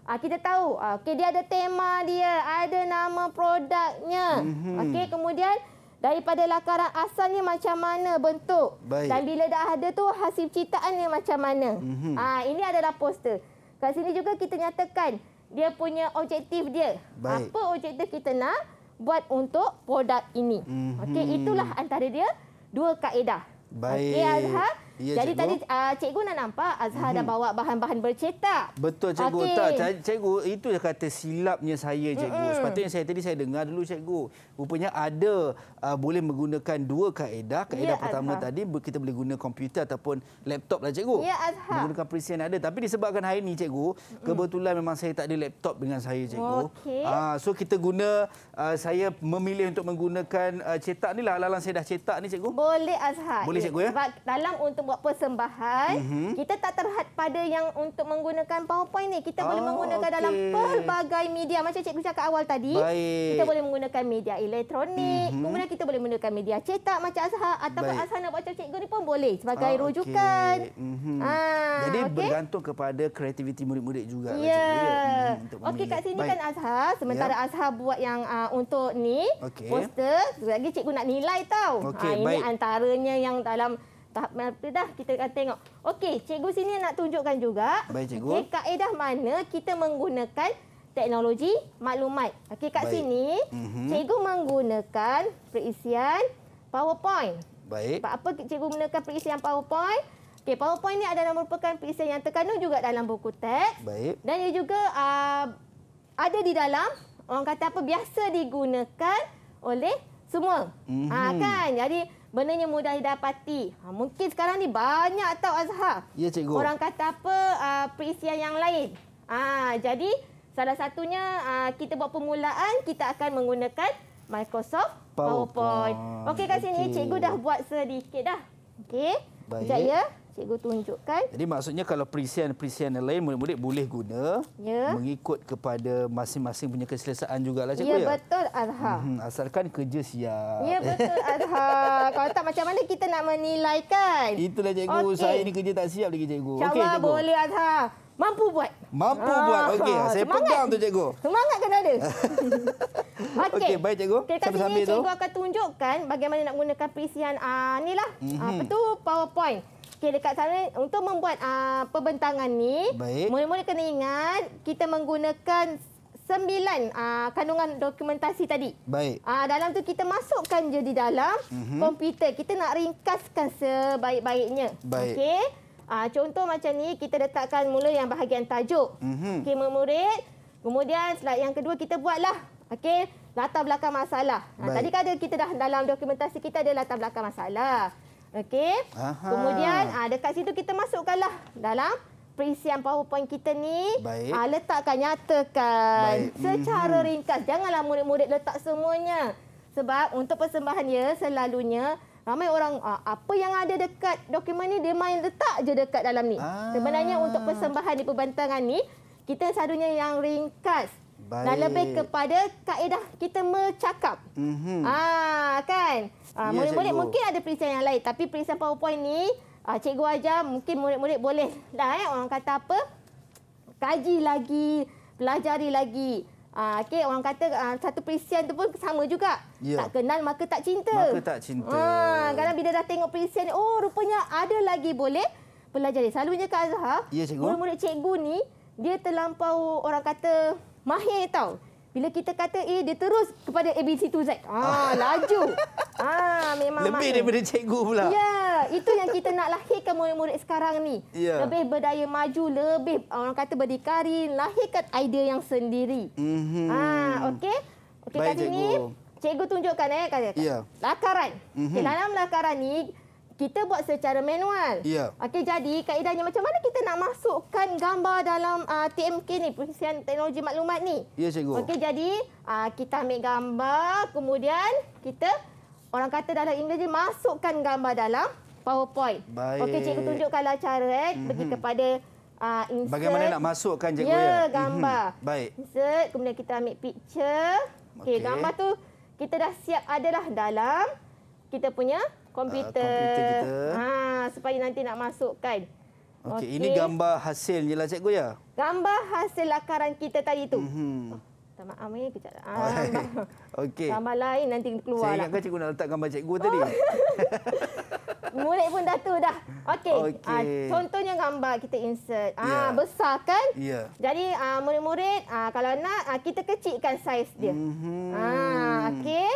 Uh, kita tahu uh, okey dia ada tema dia, ada nama produknya. Mm -hmm. Okey, kemudian Daripada lakaran asalnya macam mana bentuk. Baik. Dan bila dah ada tu hasil ciptaannya macam mana. Mm -hmm. ha, ini adalah poster. Kat sini juga kita nyatakan dia punya objektif dia. Baik. Apa objektif kita nak buat untuk produk ini. Mm -hmm. Okey, itulah antara dia dua kaedah. Baik. Okey, Ya, Jadi cikgu. tadi uh, cikgu nak nampak Azhar mm -hmm. dah mhm. bawa bahan-bahan bercetak. Betul cikgu. Okay. Tak cikgu itu yang kata silapnya saya cikgu. Mm -hmm. Sepatutnya saya tadi saya dengar dulu cikgu. Rupanya ada uh, boleh menggunakan dua kaedah. Kaedah ya, pertama Azhar. tadi kita boleh guna komputer ataupun laptop lah cikgu. Ya Azhar. Menggunakan perisian ada tapi disebabkan hari ini cikgu mm -hmm. kebetulan memang saya tak ada laptop dengan saya cikgu. Okay. Uh, ah, so kita guna uh, saya memilih untuk menggunakan uh, cetak ni lah. Alang-alang saya dah cetak ni cikgu. Boleh Azhar. Boleh ya. cikgu ya. dalam untuk buat persembahan, mm -hmm. kita tak terhad pada yang untuk menggunakan PowerPoint ni. Kita oh, boleh ah, menggunakan okay. dalam pelbagai media. Macam cikgu cakap awal tadi, Baik. kita boleh menggunakan media elektronik, mm -hmm. kemudian kita boleh menggunakan media cetak macam asha atau Baik. Azhar nak buat macam cikgu ni pun boleh sebagai oh, rujukan. Okay. Mm -hmm. Ah, ha, Jadi okay. bergantung kepada kreativiti murid-murid juga. Lah, ya. Yeah. Mhm, okey, kat sini Baik. kan asha sementara yep. Ya. Azhar buat yang uh, untuk ni, okay. poster, lagi cikgu nak nilai tau. Okay. Ha, ini Baik. antaranya yang dalam tahap melalui dah kita akan tengok. Okey, cikgu sini nak tunjukkan juga. Baik, cikgu. Okay, kaedah mana kita menggunakan teknologi maklumat. Okey, kat Baik. sini mm -hmm. cikgu menggunakan perisian PowerPoint. Baik. Sebab apa cikgu menggunakan perisian PowerPoint? Okey, PowerPoint ni adalah merupakan perisian yang terkandung juga dalam buku teks. Baik. Dan ia juga uh, ada di dalam, orang kata apa, biasa digunakan oleh semua. Mm -hmm. ha, kan? Jadi, Benda yang mudah didapati. Ha, mungkin sekarang ni banyak tau Azhar. Ya, cikgu. Orang kata apa, uh, perisian yang lain. ha, Jadi, salah satunya uh, kita buat permulaan, kita akan menggunakan Microsoft PowerPoint. PowerPoint. Okey, kat sini okay. cikgu dah buat sedikit dah. Okey. Baik. Sekejap, ya cikgu tunjukkan. Jadi maksudnya kalau perisian-perisian yang lain murid-murid boleh guna ya. mengikut kepada masing-masing punya keselesaan juga cikgu ya. Ya betul Azhar. Hmm, asalkan kerja siap. Ya betul Azhar. kalau tak macam mana kita nak menilai kan? Itulah cikgu okay. saya ni kerja tak siap lagi cikgu. Okey cikgu. boleh Azhar. Mampu buat. Mampu ah, buat. Okey, saya semangat. pegang tu cikgu. Semangat kena ada. Okey. Okey, baik cikgu. Sampai sini cikgu tu. akan tunjukkan bagaimana nak gunakan perisian ah uh, nilah. Mm -hmm. uh, ah, apa tu? PowerPoint. Okey dekat sana untuk membuat uh, perbentangan ni mula-mula kena ingat kita menggunakan sembilan uh, kandungan dokumentasi tadi. Baik. Uh, dalam tu kita masukkan je di dalam uh mhm. -huh. komputer. Kita nak ringkaskan sebaik-baiknya. Baik. Okey. Uh, contoh macam ni kita letakkan mula yang bahagian tajuk. Uh mhm. -huh. Okey memurid. Kemudian slide yang kedua kita buatlah. Okey. Latar belakang masalah. Ha, tadi kan ada kita dah dalam dokumentasi kita ada latar belakang masalah. Okey. Kemudian ha, dekat situ kita masukkanlah dalam perisian PowerPoint kita ni. Baik. Ha, letakkan, nyatakan. Baik. Secara mhm. ringkas. Janganlah murid-murid letak semuanya. Sebab untuk persembahan ya selalunya ramai orang ah, apa yang ada dekat dokumen ni dia main letak je dekat dalam ni. Ha. Sebenarnya untuk persembahan di perbantangan ni kita selalunya yang ringkas. Baik. Dan lebih kepada kaedah kita mencakap. Mm-hmm. Ah, kan? Ah, ya, murid-murid mungkin ada perisian yang lain. Tapi perisian PowerPoint ni, ah, cikgu ajar mungkin murid-murid boleh. Dah, eh? orang kata apa? Kaji lagi, pelajari lagi. Ah, okay, orang kata ah, satu perisian itu pun sama juga. Ya. Tak kenal maka tak cinta. Maka tak cinta. Ah, kadang bila dah tengok perisian ni, oh rupanya ada lagi boleh pelajari. Selalunya Kak Azhar, ya, cikgu. murid cikgu ni, dia terlampau orang kata mahir tau. Bila kita kata A, dia terus kepada A, B, Z. E, ah, laju. Ah, memang Lebih mahir. daripada cikgu pula. Ya, itu yang kita nak lahirkan murid-murid sekarang ni. Ya. Lebih berdaya maju, lebih orang kata berdikari, lahirkan idea yang sendiri. Mm -hmm. Ah, okey. Okey, kali ni cikgu tunjukkan eh kata Ya. Lakaran. Mm -hmm. okay, dalam lakaran ni kita buat secara manual. Ya. Okey jadi kaedahnya macam mana kita nak masukkan gambar dalam uh, ah, TMK ni, perisian teknologi maklumat ni? Ya cikgu. Okey jadi uh, kita ambil gambar kemudian kita orang kata dalam Inggeris masukkan gambar dalam PowerPoint. Okey cikgu tunjukkanlah cara eh mm -hmm. bagi kepada uh, insert. Bagaimana nak masukkan cikgu ya? Ya mhm. gambar. Mm -hmm. Baik. Insert kemudian kita ambil picture. Okey okay. gambar tu kita dah siap adalah dalam kita punya komputer. Uh, komputer kita. Ha, supaya nanti nak masukkan. Okey, okay. ini gambar hasil je lah cikgu ya. Gambar hasil lakaran kita tadi tu. Mm -hmm. oh, tak maaf eh, kejap. Ah, oh, Okey. Gambar lain nanti keluar Saya lah. ingatkan cikgu nak letak gambar cikgu oh. tadi. Murid pun dah tu dah. Okey. Ah, okay. Contohnya gambar kita insert. Ah yeah. besar kan? Ya. Yeah. Jadi murid-murid kalau nak kita kecilkan saiz dia. Mm -hmm. Ah okey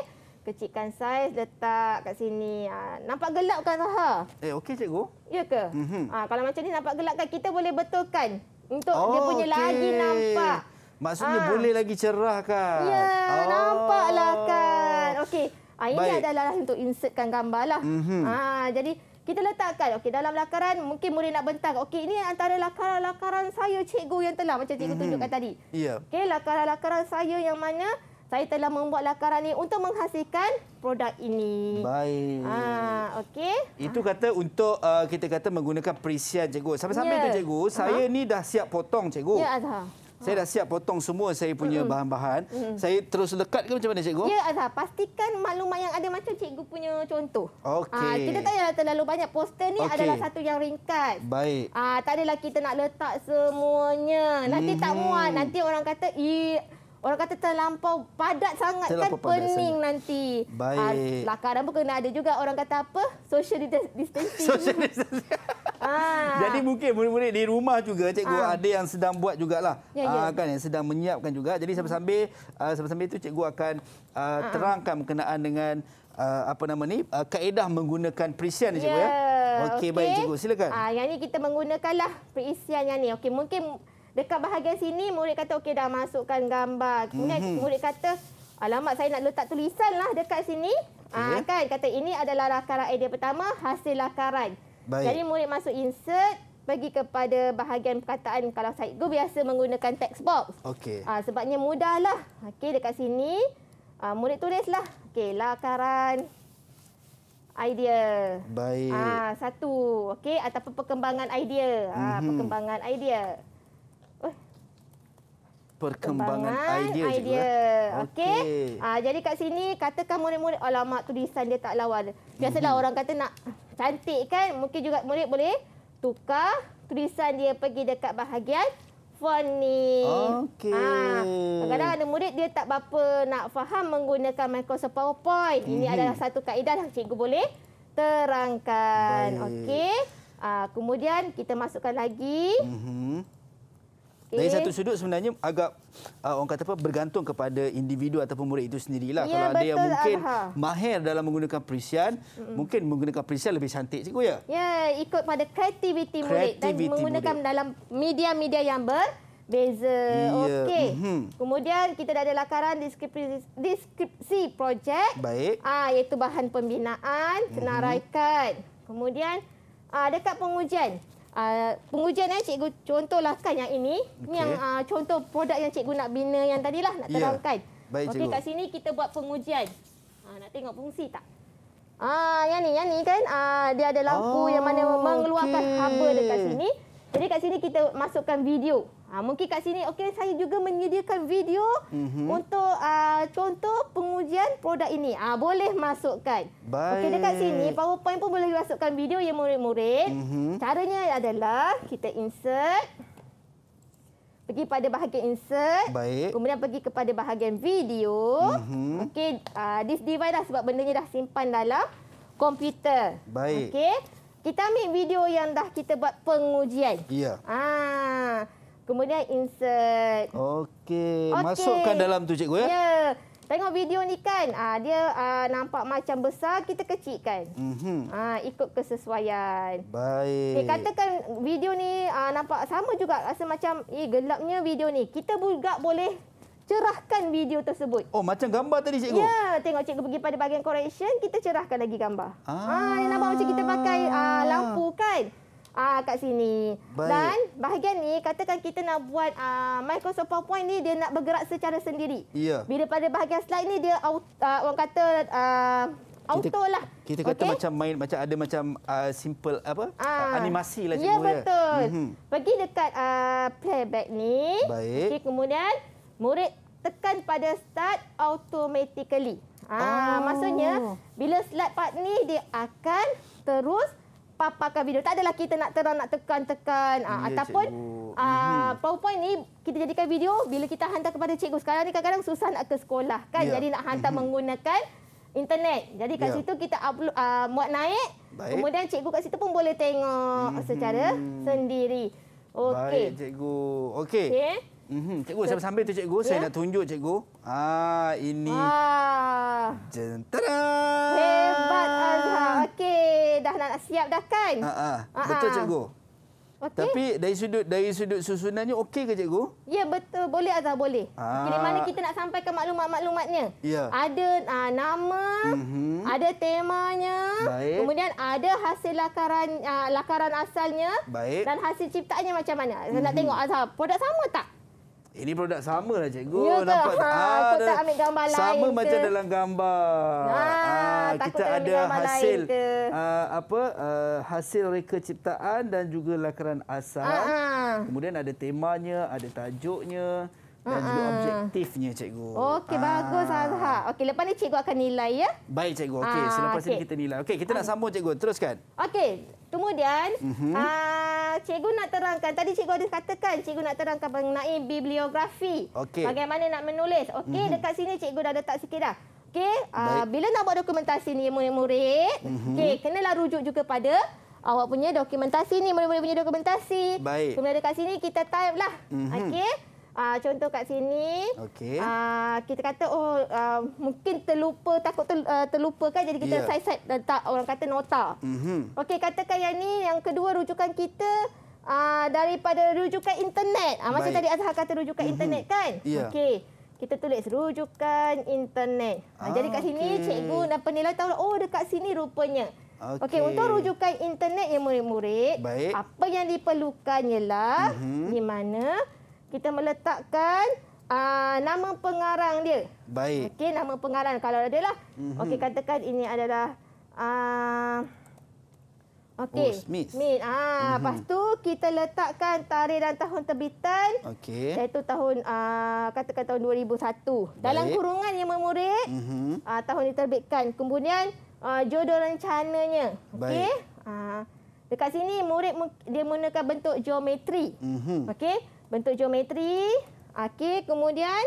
kecilkan saiz, letak kat sini. Ha, nampak gelap kan, Zaha? Eh, okey, cikgu. Ya ke? Mm -hmm. Kalau macam ni nampak gelap kan, kita boleh betulkan. Untuk oh, dia punya okay. lagi nampak. Maksudnya ha. boleh lagi cerah kan? Ya, oh. nampaklah kan. Okey, ha, ini Baik. adalah lah untuk insertkan gambar. Lah. Mm -hmm. ha, jadi, kita letakkan. Okey, dalam lakaran mungkin murid nak bentang. Okey, ini antara lakaran-lakaran saya cikgu yang telah. Macam cikgu mm -hmm. tunjukkan tadi. Yeah. Okey, lakaran-lakaran saya yang mana saya telah membuat lakaran ini untuk menghasilkan produk ini. Baik. Ha, ah, okay. Itu kata untuk uh, kita kata menggunakan perisian cikgu. Sampai-sampai yeah. tu cikgu, uh -huh. saya ni dah siap potong cikgu. Ya yeah, Azhar. Saya dah siap potong semua saya punya bahan-bahan. Mm -hmm. mm -hmm. Saya terus lekat ke macam mana cikgu? Ya Azhar, pastikan maklumat yang ada macam cikgu punya contoh. Okey. Ah, kita tak ada terlalu banyak poster ni okay. adalah satu yang ringkas. Baik. Ah tak adalah kita nak letak semuanya. Nanti mm -hmm. tak mhm. muat, nanti orang kata, "Ih, orang kata terlampau padat sangat kan terlampau kan pening sangat. nanti. Ah, baik. Lakaran pun kena ada juga orang kata apa? Social distancing. Social distancing. Ah. Jadi mungkin murid-murid di rumah juga cikgu ah. ada yang sedang buat jugalah. Ya, ya. Ah, kan yang sedang menyiapkan juga. Jadi sambil-sambil ah, sambil-sambil itu cikgu akan ah. terangkan berkenaan dengan apa nama ni kaedah menggunakan perisian ni cikgu ya. ya. Okey okay. baik cikgu silakan. Ah yang ni kita menggunakanlah perisian yang ni. Okey mungkin Dekat bahagian sini, murid kata, okey dah masukkan gambar. Kemudian mm -hmm. murid kata, alamak saya nak letak tulisan lah dekat sini. Ah, okay. Ha, kan? Kata ini adalah lakaran idea pertama, hasil lakaran. Baik. Jadi murid masuk insert, pergi kepada bahagian perkataan. Kalau saya itu biasa menggunakan text box. Okay. Ha, ah, sebabnya mudahlah. Okey, dekat sini, ha, murid lah Okey, lakaran idea. Baik. Ah, satu. Okey, ataupun perkembangan idea. Ah, mm -hmm. perkembangan idea perkembangan, idea, idea. juga. Eh. Okey. Okay. Ah, jadi kat sini katakan murid-murid alamak tulisan dia tak lawan. Biasalah mm -hmm. orang kata nak cantik kan, mungkin juga murid boleh tukar tulisan dia pergi dekat bahagian font ni. Okey. Ah, kadang-kadang ada murid dia tak berapa nak faham menggunakan Microsoft PowerPoint. Ini -hmm. adalah satu kaedah yang lah cikgu boleh terangkan. Okey. Ah, kemudian kita masukkan lagi. Mhm. Okay. Dari eh. satu sudut sebenarnya agak uh, orang kata apa bergantung kepada individu ataupun murid itu sendirilah. Ya, Kalau ada yang mungkin Adha. mahir dalam menggunakan perisian, mm-hmm. mungkin menggunakan perisian lebih cantik cikgu ya. Ya, ikut pada kreativiti murid dan menggunakan murid. dalam media-media yang berbeza. Ya. Okey. Mm-hmm. Kemudian kita dah ada lakaran deskripsi, deskripsi projek. Baik. Ah iaitu bahan pembinaan, senaraikan. Mhm. Mm-hmm. Kemudian ah dekat pengujian uh, pengujian eh cikgu contohlah kan yang ini okay. ni yang uh, contoh produk yang cikgu nak bina yang tadilah nak ya. terangkan. Yeah. Okey kat sini kita buat pengujian. Ha, nak tengok fungsi tak? Ah yang ni yang ni kan uh, dia ada lampu oh, yang mana okay. mengeluarkan haba dekat sini. Jadi kat sini kita masukkan video. Ha, mungkin kat sini okey saya juga menyediakan video mm -hmm. untuk uh, contoh pengujian produk ini. Ah ha, boleh masukkan. Okey dekat sini PowerPoint pun boleh masukkan video yang murid-murid. Mm -hmm. Caranya adalah kita insert pergi pada bahagian insert. Baik. Kemudian pergi kepada bahagian video. Mm -hmm. Okey uh, this device dah sebab benda ni dah simpan dalam komputer. Baik. Okey. Kita ambil video yang dah kita buat pengujian. Ya. Ah. Kemudian insert. Okey. Okay. Masukkan dalam tu cikgu ya. Ya. Tengok video ni kan. Ah dia ah, nampak macam besar kita kecilkan. Mhm. Mm ah ikut kesesuaian. Baik. Eh, katakan video ni ah, nampak sama juga rasa macam eh gelapnya video ni. Kita juga boleh cerahkan video tersebut. Oh, macam gambar tadi cikgu. Ya, tengok cikgu pergi pada bahagian correction, kita cerahkan lagi gambar. Ah, ha, nampak macam kita pakai ah lampu kan? Ah, kat sini. Baik. Dan bahagian ni katakan kita nak buat ah Microsoft PowerPoint ni dia nak bergerak secara sendiri. Ya. Bila pada bahagian slide ni dia auto, ah, orang kata ah auto lah. Kita kata okay. macam main macam ada macam uh, simple apa? Ah. Animasi lah ya, cikgu. Ya, betul. Mm -hmm. Pergi dekat uh, playback ni. Baik. Okay, kemudian Murid tekan pada start automatically. Ah, oh. Maksudnya, bila slide part ni, dia akan terus paparkan video. Tak adalah kita nak terang, nak tekan-tekan. Ah, ya, ataupun uh, PowerPoint ni, kita jadikan video bila kita hantar kepada cikgu. Sekarang ni kadang-kadang susah nak ke sekolah. kan? Ya. Jadi nak hantar mhm. menggunakan internet. Jadi kat ya. situ kita upload, uh, muat naik. Baik. Kemudian cikgu kat situ pun boleh tengok mhm. secara sendiri. Okey, Baik, cikgu. Okey. Okay. Mhm. Cikgu saya sambil tu cikgu, saya ya. nak tunjuk cikgu. ah, ini. Ha. Tada. Hebat Azhar. Okey, dah nak siap dah kan? Ha ah. Ha. Betul cikgu. Okay. Tapi dari sudut dari sudut susunannya okey ke cikgu? Ya betul, boleh Azhar boleh. Jadi ah. mana kita nak sampaikan maklumat-maklumatnya? Ya. Ada ah, nama, mm-hmm. ada temanya, Baik. kemudian ada hasil lakaran ah, lakaran asalnya Baik. dan hasil ciptaannya macam mana? mm-hmm. nak mhm. tengok Azhar, produk sama tak? Ini produk sama lah cikgu. Ya ke? Nampak ha, aku ada, tak ambil gambar lain Sama macam dalam gambar. Ha, ha, kita ada hasil uh, apa uh, hasil reka ciptaan dan juga lakaran asal. Ha, ha. Kemudian ada temanya, ada tajuknya dan ha, ha. juga objektifnya cikgu. Okey, ha. bagus. Ha. Okey, lepas ni cikgu akan nilai ya. Baik cikgu. Okey, ha, selepas okay. ini kita nilai. Okey, kita ha. nak sambung cikgu. Teruskan. Okey, kemudian... Uh -huh. ha, Eh, cikgu nak terangkan. Tadi cikgu ada katakan cikgu nak terangkan mengenai bibliografi. Okay. Bagaimana nak menulis. Okey, mm -hmm. dekat sini cikgu dah letak sikit dah. Okey, uh, bila nak buat dokumentasi ni murid-murid, mm -hmm. okey, kenalah rujuk juga pada awak punya dokumentasi ni, murid-murid punya dokumentasi. Baik. Kemudian dekat sini kita type lah. Mm -hmm. Okey. Uh, contoh kat sini, okay. uh, ah, kita kata oh uh, mungkin terlupa, takut ter, uh, terlupa kan. Jadi kita yeah. side-side letak eh, orang kata nota. Mm -hmm. Okey, katakan yang ni yang kedua rujukan kita uh, daripada rujukan internet. Uh, macam tadi Azhar kata rujukan mm -hmm. internet kan? Yeah. Okey, kita tulis rujukan internet. Ah, jadi kat sini okay. cikgu dan penilai tahu, oh dekat sini rupanya. Okey, okay, untuk rujukan internet yang murid-murid, apa yang diperlukan ialah mm -hmm. di mana kita meletakkan uh, nama pengarang dia. Baik. Okey, nama pengarang kalau ada lah. Mm -hmm. Okey, katakan ini adalah uh, Okey. Oh, Smith. Smith. Ah, mm -hmm. lepas tu kita letakkan tarikh dan tahun terbitan. Okey. Iaitu tahun uh, katakan tahun 2001. Baik. Dalam kurungan yang memurid, mm -hmm. uh, tahun diterbitkan. Kemudian uh, jodoh rencananya. Okey. Ah, uh, dekat sini murid dia menggunakan bentuk geometri. Mm -hmm. Okey bentuk geometri. Okey, kemudian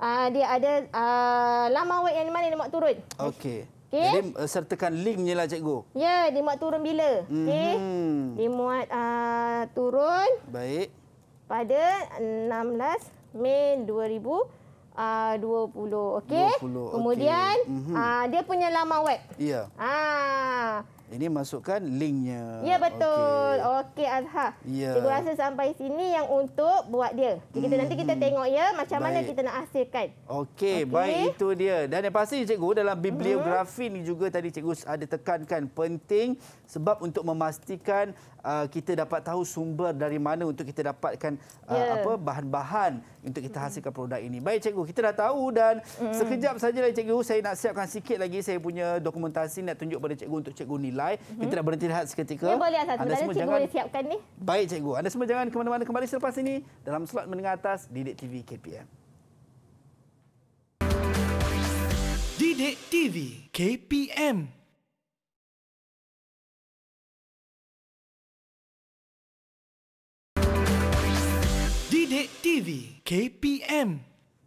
uh, dia ada uh, lama web yang mana dia mahu turun. Okey. Okay. Jadi uh, sertakan link lah cikgu. Ya, yeah, dia mahu turun bila. Mm -hmm. Okey. Mhm. Dia muat uh, ah, turun. Baik. Pada 16 Mei 2000. Uh, 20 okey kemudian Mm -hmm. uh, dia punya laman web ya yeah. ah uh, ini masukkan linknya. Ya, betul. Okey, okay, Azhar. Ya. Cikgu rasa sampai sini yang untuk buat dia. Kita hmm. Nanti kita tengok ya macam baik. mana kita nak hasilkan. Okey, okay. baik itu dia. Dan yang pasti, Cikgu, dalam hmm. bibliografi hmm. ni juga tadi Cikgu ada tekankan penting sebab untuk memastikan uh, kita dapat tahu sumber dari mana untuk kita dapatkan uh, yeah. apa bahan-bahan untuk kita hasilkan mm. produk ini. Baik cikgu, kita dah tahu dan mm. sekejap sajalah cikgu saya nak siapkan sikit lagi saya punya dokumentasi nak tunjuk pada cikgu untuk cikgu nilai. Mm -hmm. Kita dah berhenti rehat seketika. Ya, boleh Anda semua cikgu jangan siapkan ni. Baik cikgu, anda semua jangan ke mana-mana kembali selepas ini dalam slot menengah atas Didik TV KPM. Didik TV KPM Didik TV KPM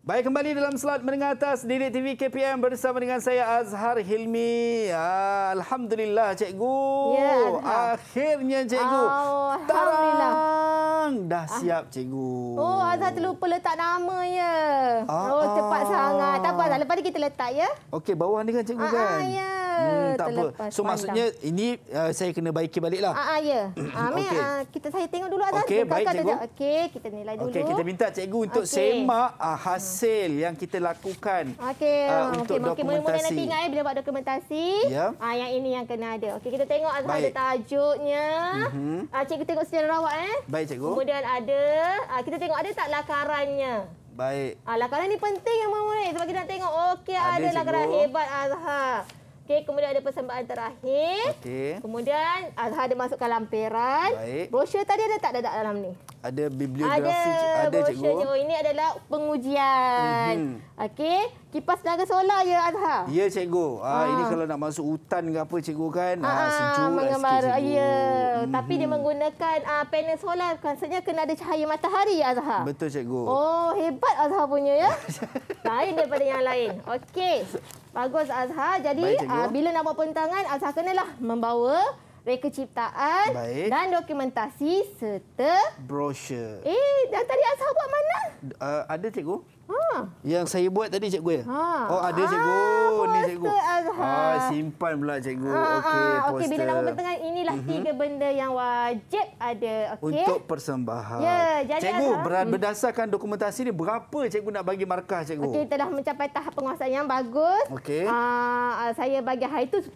Baik kembali dalam slot menengah atas Didik TV KPM bersama dengan saya Azhar Hilmi. Ya, Alhamdulillah cikgu. Ya, Akhirnya cikgu. Alhamdulillah. Dah ah. siap cikgu. Oh Azhar terlupa letak nama ya. Ah, oh cepat ah. sangat. Tak apa Azhar lepas ni kita letak ya. Okey bawah ni kan cikgu ah, ah kan. Ah, ya hmm, tak terlepas apa. So maksudnya pandang. ini uh, saya kena baiki baliklah. Ha ah ya. Ah, Amir okay. Ah, kita saya tengok dulu Azaz. Okey baik cikgu. Okey kita nilai dulu. Okey kita minta cikgu untuk okay. semak uh, hasil yang kita lakukan. Okey uh, untuk okay, dokumentasi. Okey mula-mula nanti ingat eh, bila buat dokumentasi. Yeah. Ya. Uh, yang ini yang kena ada. Okey kita tengok ada tajuknya. Uh -huh. uh, cikgu tengok secara rawat eh. Baik cikgu. Kemudian ada uh, kita tengok ada tak lakarannya. Baik. Ah, lakaran ni penting yang murid-murid sebab kita nak tengok okey ada, ada lakaran hebat Azhar. Okey, kemudian ada persembahan terakhir. Okey. Kemudian Azhar ada masukkan lampiran. Baik. Brosur tadi ada tak ada dalam ni? ada bibliografi ada, ada cikgu. Ada brosyur ini adalah pengujian. Mm -hmm. Okey, kipas tenaga solar ya Azhar. Ya cikgu. Ha. Ha, ini kalau nak masuk hutan ke apa cikgu kan, ha, ha, sejuk lah sikit. Cikgu. Ya, mm -hmm. tapi dia menggunakan uh, panel solar maksudnya kena ada cahaya matahari ya Azhar. Betul cikgu. Oh, hebat Azhar punya ya. lain daripada yang lain. Okey. Bagus Azhar. Jadi Baik, uh, bila nak buat pentangan Azhar kenalah membawa reka ciptaan Baik. dan dokumentasi serta brosur. Eh, dah tadi Azhar buat mana? Uh, ada cikgu. Ha. Yang saya buat tadi cikgu ya? Ha. Oh ada ah, cikgu. Ha, ni cikgu. Ha. simpan pula cikgu. Ha, Okey okay, bila nak membentangkan inilah uh mhm. -huh. tiga benda yang wajib ada. Okay. Untuk persembahan. Ya, jadi cikgu asal. Hmm. berdasarkan dokumentasi ni berapa cikgu nak bagi markah cikgu? Okey telah mencapai tahap penguasaan yang bagus. Okey. Ah saya bagi hari itu 10.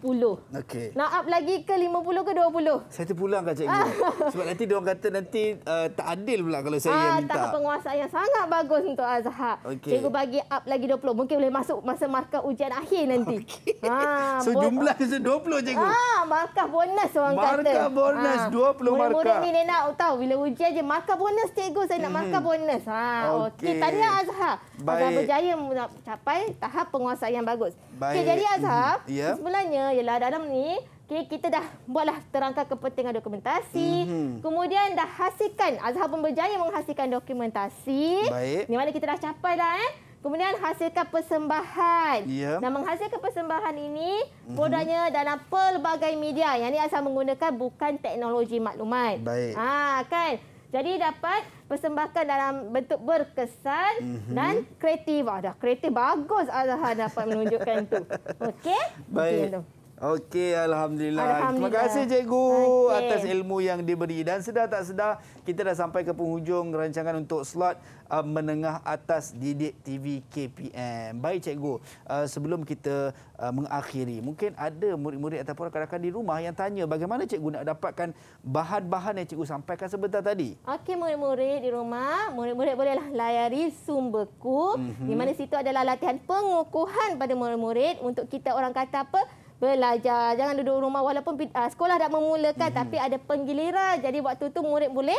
Okey. Nak up lagi ke 50 ke 20? Saya terpulangkan cikgu. Sebab nanti diorang kata nanti uh, tak adil pula kalau saya ha, yang minta. Tahap penguasaan yang sangat bagus untuk Azhar. Okay. Cikgu bagi up lagi 20. Mungkin boleh masuk masa markah ujian akhir nanti. Okay. Ha, so jumlah tu 20 cikgu. Ha, markah bonus orang markah kata. Markah ha. bonus ha. 20 markah. Murid-murid ni nenek tahu bila ujian je markah bonus cikgu saya nak hmm. markah bonus. Ha, okey. Okay. Tanya Azhar. Baik. Azhar berjaya mencapai tahap penguasaan yang bagus. Baik. Okay, jadi Azhar, mm-hmm. yeah. sebenarnya ialah dalam ni Okay, kita dah buatlah terangkan kepentingan dokumentasi. Mm-hmm. Kemudian dah hasilkan, Azhar pun berjaya menghasilkan dokumentasi. Baik. Di mana kita dah capai lah. Eh. Kemudian hasilkan persembahan. Ya. Dan menghasilkan persembahan ini, mm-hmm. produknya dalam pelbagai media. Yang ini Azhar menggunakan bukan teknologi maklumat. Baik. Ha, kan? Jadi dapat persembahkan dalam bentuk berkesan mm-hmm. dan kreatif. Ah, dah kreatif bagus Azhar dapat menunjukkan itu. Okey? Baik. Okay, Okey, Alhamdulillah. Alhamdulillah. Terima kasih, Cikgu, okay. atas ilmu yang diberi. Dan sedar tak sedar, kita dah sampai ke penghujung rancangan untuk slot uh, menengah atas Didik TV KPM. Baik, Cikgu. Uh, sebelum kita uh, mengakhiri, mungkin ada murid-murid ataupun rakan-rakan di rumah yang tanya bagaimana Cikgu nak dapatkan bahan-bahan yang Cikgu sampaikan sebentar tadi. Okey, murid-murid di rumah, murid-murid bolehlah layari sumberku. Mm -hmm. Di mhm. mana situ adalah latihan pengukuhan pada murid-murid untuk kita orang kata apa, belajar. Jangan duduk rumah walaupun uh, sekolah dah memulakan hmm. tapi ada penggiliran. Jadi waktu tu murid boleh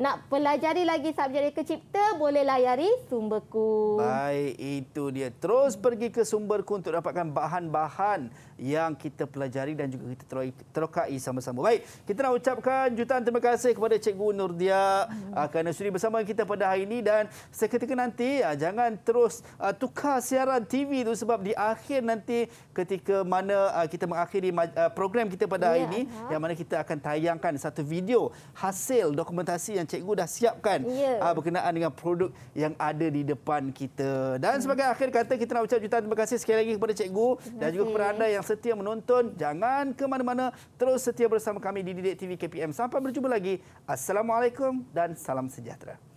nak pelajari lagi subjek reka cipta, boleh layari sumberku. Baik, itu dia. Terus pergi ke sumberku untuk dapatkan bahan-bahan yang kita pelajari dan juga kita terokai sama-sama. Baik, kita nak ucapkan jutaan terima kasih kepada Cikgu Nurdia hmm. kerana sudi bersama kita pada hari ini dan seketika nanti ah, jangan terus ah, tukar siaran TV itu sebab di akhir nanti ketika mana kita mengakhiri program kita pada hari ya. ini yang mana kita akan tayangkan satu video hasil dokumentasi yang Cikgu dah siapkan ya. berkenaan dengan produk yang ada di depan kita. Dan hmm. sebagai akhir kata kita nak ucap jutaan terima kasih sekali lagi kepada Cikgu dan juga kepada anda yang setia menonton. Jangan ke mana-mana. Terus setia bersama kami di Didik TV KPM. Sampai berjumpa lagi. Assalamualaikum dan salam sejahtera.